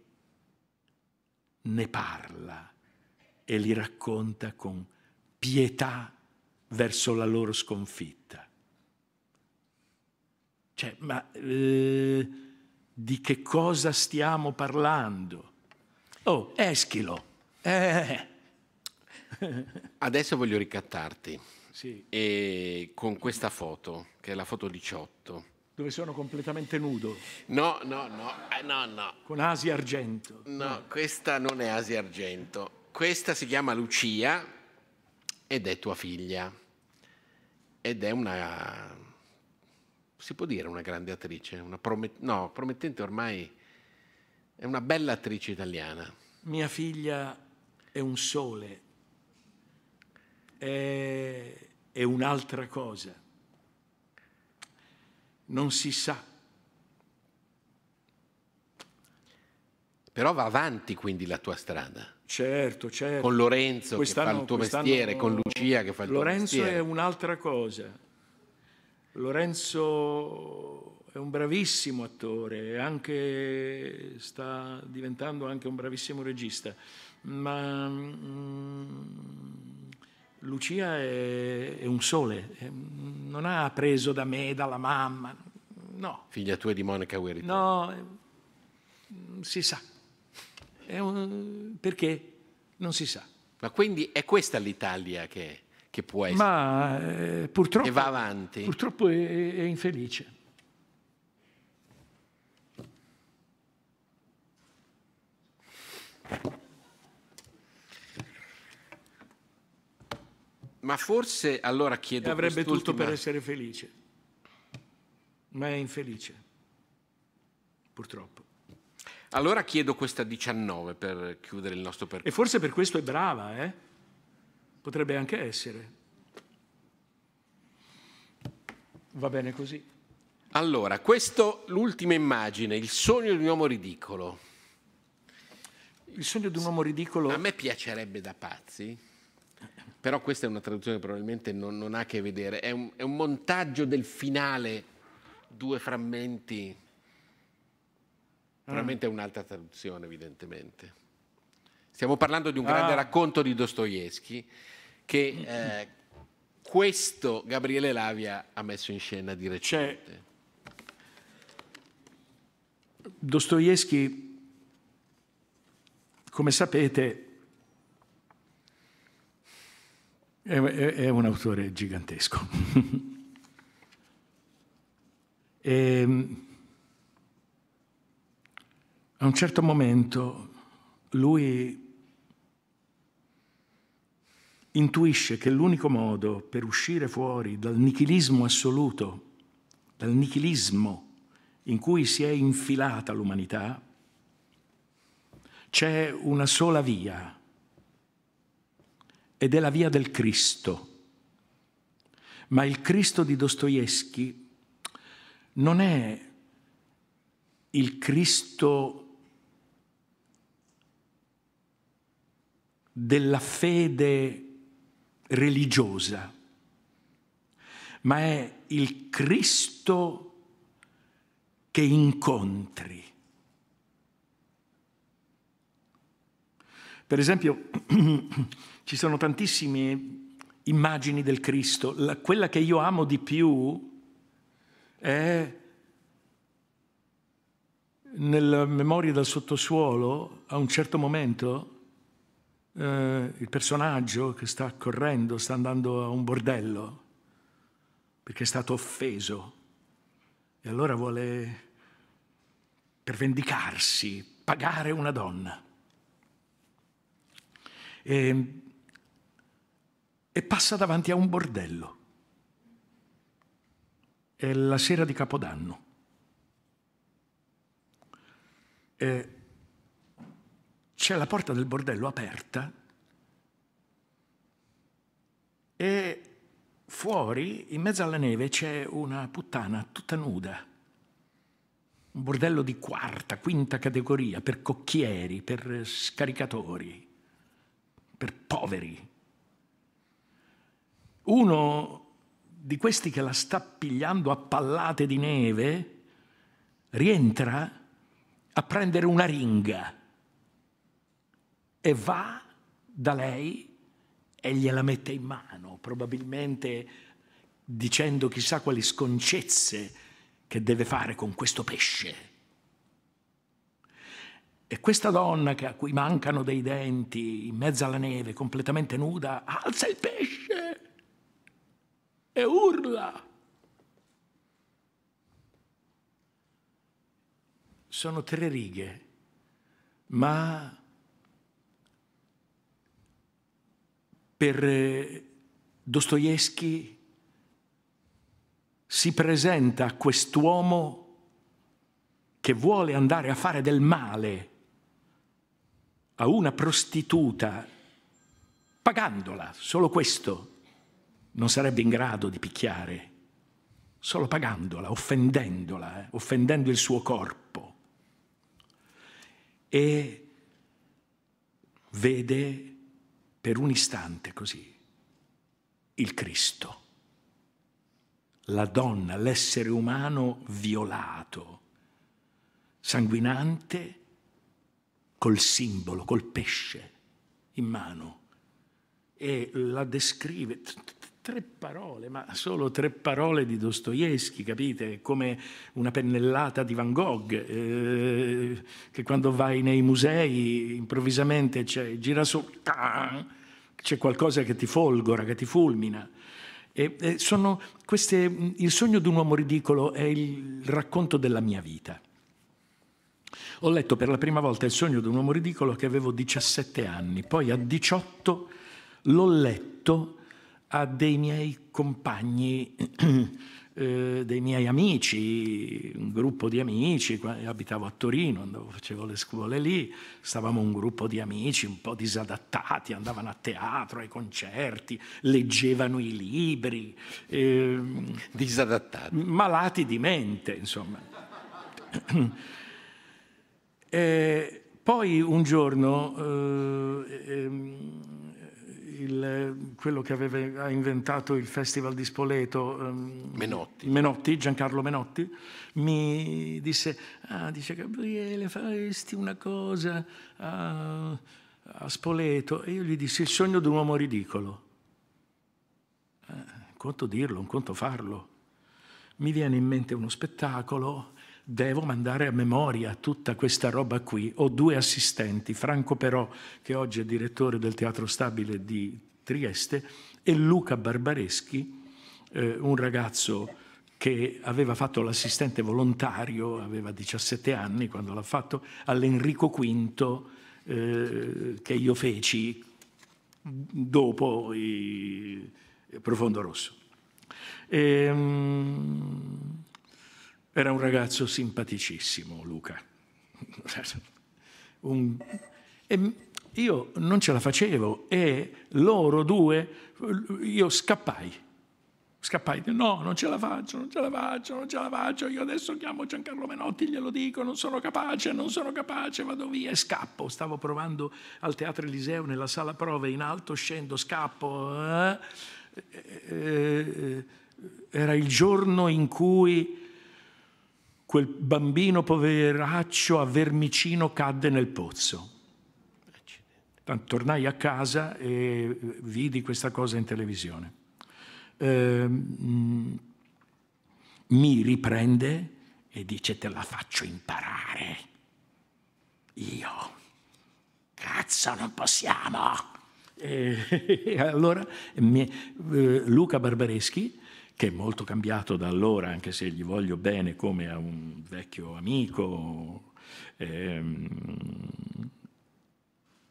ne parla e li racconta con pietà verso la loro sconfitta. Cioè, ma eh, di che cosa stiamo parlando? Oh, Eschilo. Eh. Adesso voglio ricattarti sì. e con questa foto, che è la foto 18. Dove sono completamente nudo. No, no, no, eh, no, no. Con Asia Argento. No, no, questa non è Asia Argento. Questa si chiama Lucia ed è tua figlia. Ed è una... si può dire una grande attrice, una promet- no, promettente ormai... È una bella attrice italiana. Mia figlia è un sole è, è un'altra cosa. Non si sa. Però va avanti quindi la tua strada. Certo, certo. Con Lorenzo quest'anno, che fa il tuo mestiere, con Lucia che fa il Lorenzo tuo mestiere. Lorenzo è un'altra cosa. Lorenzo è un bravissimo attore, anche, sta diventando anche un bravissimo regista, ma... Mm, Lucia è, è un sole, non ha preso da me, dalla mamma, no. Figlia tua di Monica Guerri? No, si sa. È Un, perché? Non si sa. Ma quindi è questa l'Italia che, che, può essere? Ma eh, purtroppo... Che va avanti? Purtroppo è, è infelice. Thank you. Ma forse allora chiedo... E avrebbe tutto per essere felice, ma è infelice, purtroppo. Allora chiedo questa 19 per chiudere il nostro percorso. E forse per questo è brava, eh? Potrebbe anche essere. Va bene così. Allora, questa l'ultima immagine, il sogno di un uomo ridicolo. Il sogno di un uomo ridicolo... A me piacerebbe da pazzi però questa è una traduzione che probabilmente non, non ha a che vedere, è un, è un montaggio del finale, due frammenti, veramente mm. è un'altra traduzione evidentemente. Stiamo parlando di un grande ah. racconto di Dostoevsky che eh, questo Gabriele Lavia ha messo in scena di recente. Cioè, Dostoevsky, come sapete, è, è, è un autore gigantesco. e, ehm, a un certo momento lui intuisce che l'unico modo per uscire fuori dal nichilismo assoluto, dal nichilismo in cui si è infilata l'umanità, c'è una sola via, ed è la via del Cristo. Ma il Cristo di Dostoevsky non è il Cristo della fede religiosa, ma è il Cristo che incontri. Per esempio, Ci sono tantissime immagini del Cristo. La, quella che io amo di più è nella memoria del sottosuolo, a un certo momento, eh, il personaggio che sta correndo, sta andando a un bordello, perché è stato offeso. E allora vuole, per vendicarsi, pagare una donna. E e passa davanti a un bordello. È la sera di Capodanno. E c'è la porta del bordello aperta e fuori, in mezzo alla neve, c'è una puttana tutta nuda. Un bordello di quarta, quinta categoria per cocchieri, per scaricatori, per poveri. Uno di questi che la sta pigliando a pallate di neve rientra a prendere una ringa e va da lei e gliela mette in mano, probabilmente dicendo chissà quali sconcezze che deve fare con questo pesce. E questa donna che a cui mancano dei denti, in mezzo alla neve, completamente nuda, alza il pesce e urla. Sono tre righe, ma per eh, Dostoevsky si presenta quest'uomo che vuole andare a fare del male a una prostituta pagandola, solo questo, non sarebbe in grado di picchiare, solo pagandola, offendendola, eh? offendendo il suo corpo. E vede per un istante così il Cristo, la donna, l'essere umano violato, sanguinante, col simbolo, col pesce in mano e la descrive tre parole, ma solo tre parole di Dostoevsky, capite? Come una pennellata di Van Gogh, eh, che quando vai nei musei improvvisamente c'è girasole, c'è qualcosa che ti folgora, che ti fulmina. E, e queste, il sogno di un uomo ridicolo è il racconto della mia vita. Ho letto per la prima volta il sogno di un uomo ridicolo che avevo 17 anni, poi a 18 l'ho letto a dei miei compagni, eh, dei miei amici, un gruppo di amici, abitavo a Torino, andavo, facevo le scuole lì, stavamo un gruppo di amici un po' disadattati, andavano a teatro, ai concerti, leggevano i libri. Eh, disadattati. Malati di mente, insomma. eh, poi un giorno eh, ehm, il, quello che aveva, ha inventato il Festival di Spoleto, um, Menotti. Menotti. Giancarlo Menotti, mi disse, ah, dice Gabriele, faresti una cosa a, a Spoleto? E io gli dissi, il sogno di un uomo ridicolo. Eh, conto dirlo, un conto farlo. Mi viene in mente uno spettacolo devo mandare a memoria tutta questa roba qui. Ho due assistenti, Franco Però, che oggi è direttore del Teatro Stabile di Trieste, e Luca Barbareschi, eh, un ragazzo che aveva fatto l'assistente volontario, aveva 17 anni quando l'ha fatto, all'Enrico V eh, che io feci dopo il Profondo Rosso. Ehm... Era un ragazzo simpaticissimo, Luca. un... E io non ce la facevo e loro due, io scappai. Scappai, no, non ce la faccio, non ce la faccio, non ce la faccio, io adesso chiamo Giancarlo Menotti, glielo dico, non sono capace, non sono capace, vado via e scappo. Stavo provando al Teatro Eliseo nella sala prove, in alto scendo, scappo. Eh? era il giorno in cui quel bambino poveraccio a Vermicino cadde nel pozzo. Tornai a casa e vidi questa cosa in televisione. Eh, mi riprende e dice te la faccio imparare. Io. Cazzo, non possiamo. E, allora mi, eh, Luca Barbareschi che è molto cambiato da allora, anche se gli voglio bene come a un vecchio amico, ehm,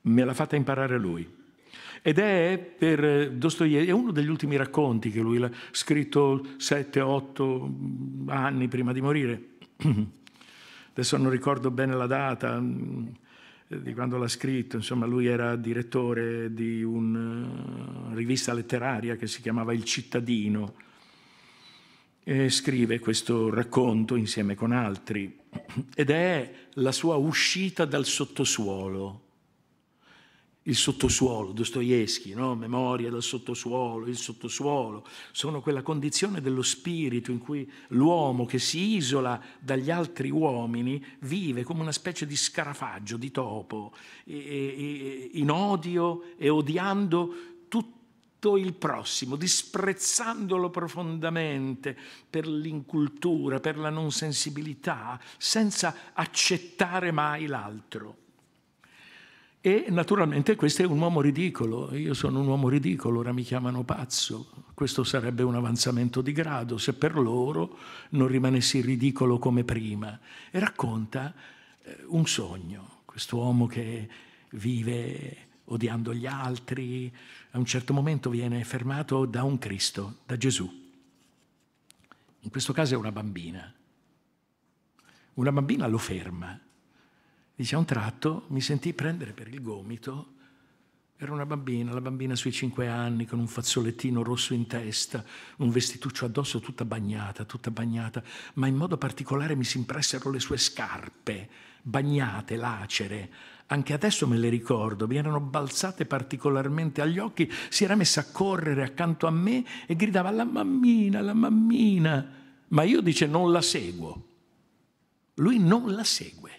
me l'ha fatta imparare lui. Ed è per Dostoevsky, è uno degli ultimi racconti che lui ha scritto 7-8 mm, anni prima di morire. Adesso non ricordo bene la data mm, di quando l'ha scritto, insomma lui era direttore di una eh, rivista letteraria che si chiamava Il Cittadino, eh, scrive questo racconto insieme con altri ed è la sua uscita dal sottosuolo. Il sottosuolo, Dostoevsky, no? memoria dal sottosuolo, il sottosuolo, sono quella condizione dello spirito in cui l'uomo che si isola dagli altri uomini vive come una specie di scarafaggio, di topo, e, e, in odio e odiando tutto tutto il prossimo, disprezzandolo profondamente per l'incultura, per la non sensibilità, senza accettare mai l'altro. E naturalmente questo è un uomo ridicolo, io sono un uomo ridicolo, ora mi chiamano pazzo, questo sarebbe un avanzamento di grado se per loro non rimanessi ridicolo come prima. E racconta eh, un sogno, questo uomo che vive odiando gli altri, a un certo momento viene fermato da un Cristo, da Gesù. In questo caso è una bambina. Una bambina lo ferma. Dice, a un tratto mi sentì prendere per il gomito. Era una bambina, la bambina sui cinque anni, con un fazzolettino rosso in testa, un vestituccio addosso tutta bagnata, tutta bagnata, ma in modo particolare mi si impressero le sue scarpe, bagnate, lacere, anche adesso me le ricordo, mi erano balzate particolarmente agli occhi, si era messa a correre accanto a me e gridava la mammina, la mammina, ma io dice non la seguo. Lui non la segue.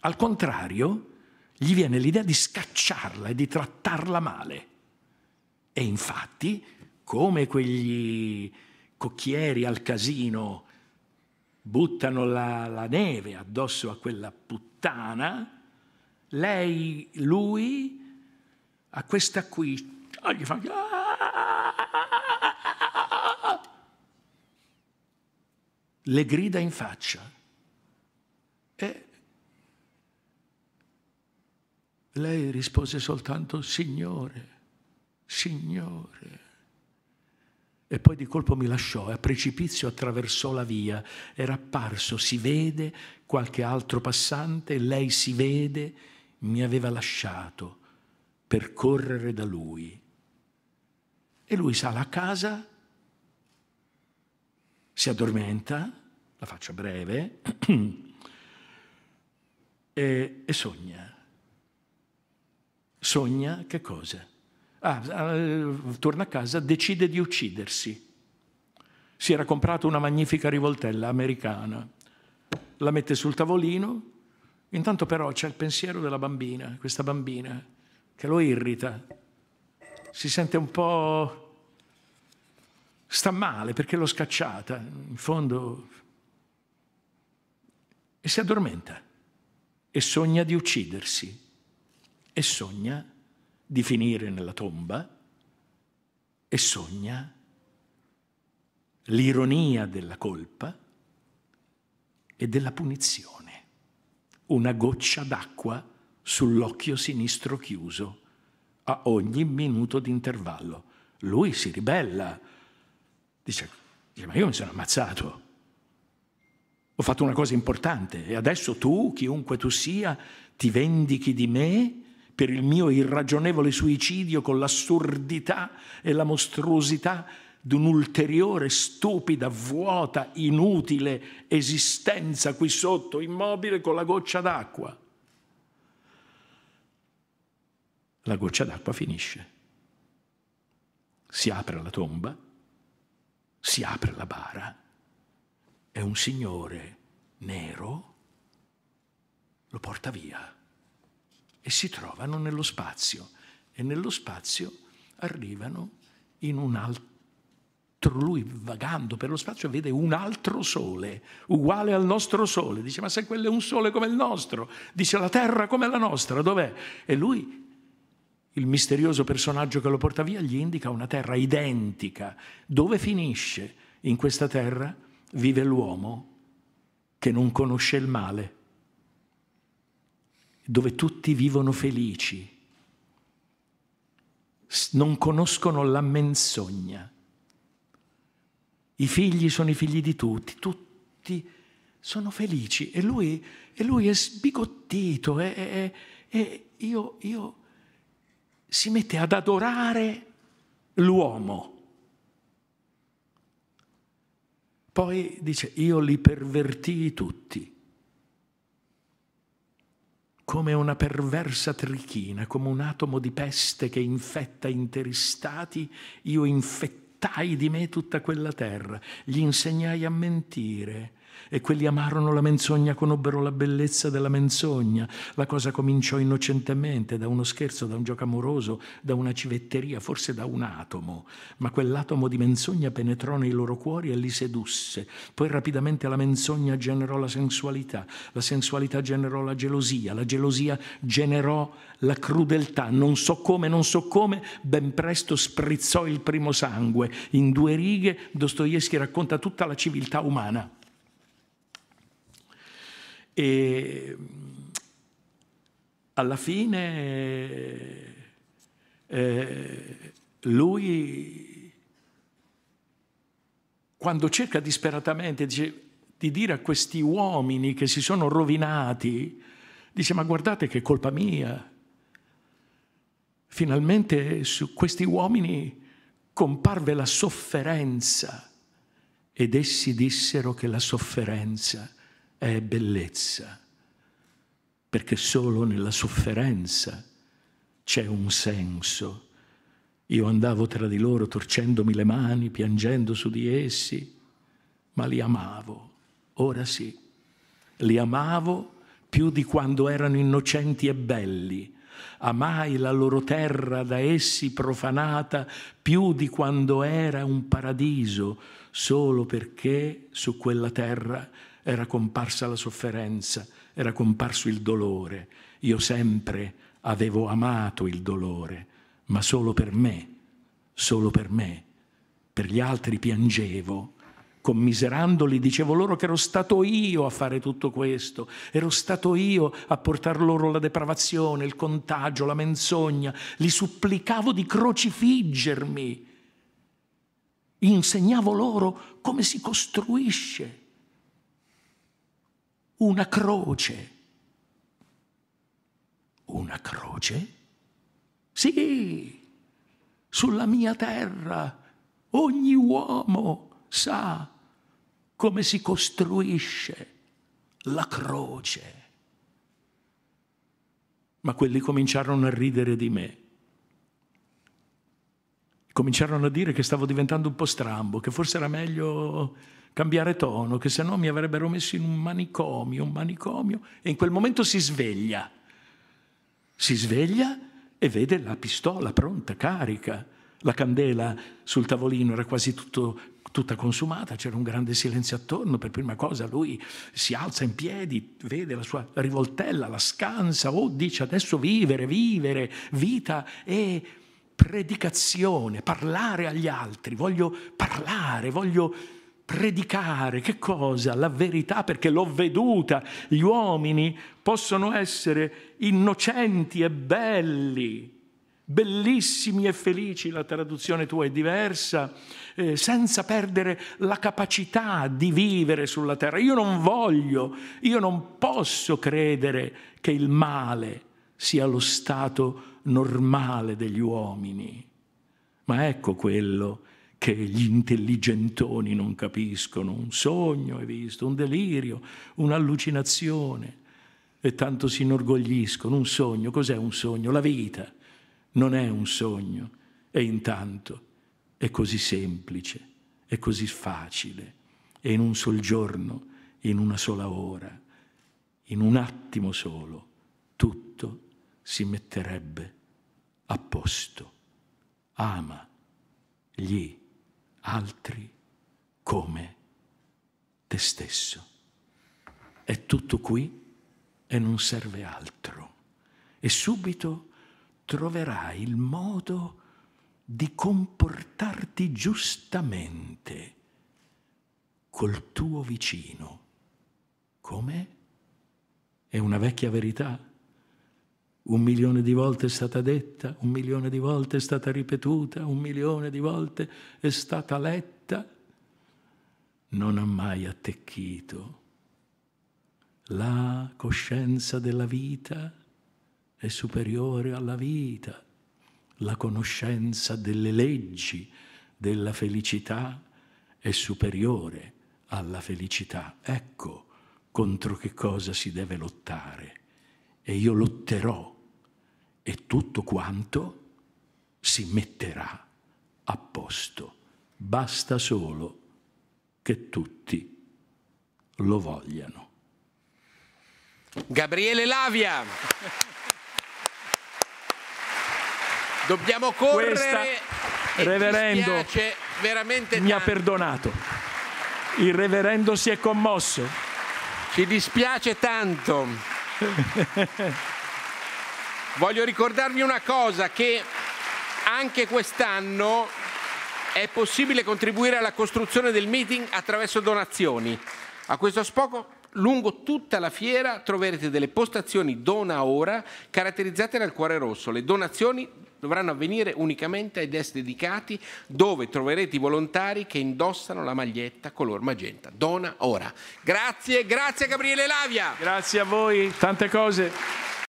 Al contrario, gli viene l'idea di scacciarla e di trattarla male. E infatti, come quegli cocchieri al casino buttano la, la neve addosso a quella puttana, lei, lui, a questa qui, ah, gli fa... Ah, le grida in faccia. E lei rispose soltanto, Signore, Signore. E poi di colpo mi lasciò e a precipizio attraversò la via. Era apparso, si vede, qualche altro passante, lei si vede mi aveva lasciato per correre da lui. E lui sale a casa, si addormenta, la faccio breve, e, e sogna. Sogna che cosa? Ah, eh, torna a casa, decide di uccidersi. Si era comprato una magnifica rivoltella americana, la mette sul tavolino, Intanto però c'è il pensiero della bambina, questa bambina, che lo irrita. Si sente un po'... sta male perché l'ho scacciata, in fondo... E si addormenta e sogna di uccidersi e sogna di finire nella tomba e sogna l'ironia della colpa e della punizione una goccia d'acqua sull'occhio sinistro chiuso a ogni minuto di intervallo. Lui si ribella, dice, dice ma io mi sono ammazzato, ho fatto una cosa importante e adesso tu, chiunque tu sia, ti vendichi di me per il mio irragionevole suicidio con l'assurdità e la mostruosità di un'ulteriore stupida, vuota, inutile esistenza qui sotto, immobile con la goccia d'acqua. La goccia d'acqua finisce. Si apre la tomba, si apre la bara e un signore nero lo porta via e si trovano nello spazio e nello spazio arrivano in un dentro lui, vagando per lo spazio, vede un altro sole, uguale al nostro sole. Dice, ma se quello è un sole come il nostro, dice la terra come la nostra, dov'è? E lui, il misterioso personaggio che lo porta via, gli indica una terra identica. Dove finisce? In questa terra vive l'uomo che non conosce il male, dove tutti vivono felici non conoscono la menzogna, i figli sono i figli di tutti, tutti sono felici e lui, e lui è sbigottito e, io, io si mette ad adorare l'uomo. Poi dice, io li pervertii tutti, come una perversa trichina, come un atomo di peste che infetta interi stati, io infettavo gettai di me tutta quella terra, gli insegnai a mentire, e quelli amarono la menzogna, conobbero la bellezza della menzogna. La cosa cominciò innocentemente, da uno scherzo, da un gioco amoroso, da una civetteria, forse da un atomo. Ma quell'atomo di menzogna penetrò nei loro cuori e li sedusse. Poi rapidamente la menzogna generò la sensualità, la sensualità generò la gelosia, la gelosia generò la crudeltà. Non so come, non so come, ben presto sprizzò il primo sangue. In due righe Dostoevsky racconta tutta la civiltà umana. E mm, alla fine eh, lui, quando cerca disperatamente dice, di dire a questi uomini che si sono rovinati, dice ma guardate che colpa mia, finalmente su questi uomini comparve la sofferenza ed essi dissero che la sofferenza è bellezza, perché solo nella sofferenza c'è un senso. Io andavo tra di loro torcendomi le mani, piangendo su di essi, ma li amavo, ora sì, li amavo più di quando erano innocenti e belli. Amai la loro terra da essi profanata più di quando era un paradiso, solo perché su quella terra era comparsa la sofferenza, era comparso il dolore. Io sempre avevo amato il dolore, ma solo per me, solo per me. Per gli altri piangevo, commiserandoli, dicevo loro che ero stato io a fare tutto questo, ero stato io a portare loro la depravazione, il contagio, la menzogna, li supplicavo di crocifiggermi, insegnavo loro come si costruisce una croce. Una croce? Sì, sulla mia terra ogni uomo sa come si costruisce la croce. Ma quelli cominciarono a ridere di me. Cominciarono a dire che stavo diventando un po' strambo, che forse era meglio cambiare tono, che se no mi avrebbero messo in un manicomio, un manicomio, e in quel momento si sveglia. Si sveglia e vede la pistola pronta, carica. La candela sul tavolino era quasi tutto, tutta consumata, c'era un grande silenzio attorno. Per prima cosa lui si alza in piedi, vede la sua rivoltella, la scansa, oh dice adesso vivere, vivere, vita e predicazione, parlare agli altri, voglio parlare, voglio predicare che cosa? La verità, perché l'ho veduta. Gli uomini possono essere innocenti e belli, bellissimi e felici, la traduzione tua è diversa, eh, senza perdere la capacità di vivere sulla terra. Io non voglio, io non posso credere che il male sia lo stato normale degli uomini. Ma ecco quello che gli intelligentoni non capiscono, un sogno hai visto, un delirio, un'allucinazione e tanto si inorgogliscono, un sogno, cos'è un sogno? La vita non è un sogno e intanto è così semplice, è così facile, e in un sol giorno, in una sola ora, in un attimo solo, tutto si metterebbe a posto. Ama gli altri come te stesso. È tutto qui e non serve altro. E subito troverai il modo di comportarti giustamente col tuo vicino. Come? È una vecchia verità? un milione di volte è stata detta, un milione di volte è stata ripetuta, un milione di volte è stata letta, non ha mai attecchito. La coscienza della vita è superiore alla vita, la conoscenza delle leggi della felicità è superiore alla felicità. Ecco contro che cosa si deve lottare. E io lotterò e tutto quanto si metterà a posto. Basta solo che tutti lo vogliano. Gabriele Lavia. Dobbiamo correre. Questa, reverendo, mi, veramente mi ha perdonato. Il reverendo si è commosso. Ci dispiace tanto. Voglio ricordarvi una cosa, che anche quest'anno è possibile contribuire alla costruzione del meeting attraverso donazioni. A questo scopo, lungo tutta la fiera troverete delle postazioni dona ora caratterizzate dal cuore rosso. Le donazioni dovranno avvenire unicamente ai desk dedicati dove troverete i volontari che indossano la maglietta color magenta. Dona ora. Grazie, grazie Gabriele Lavia. Grazie a voi, tante cose.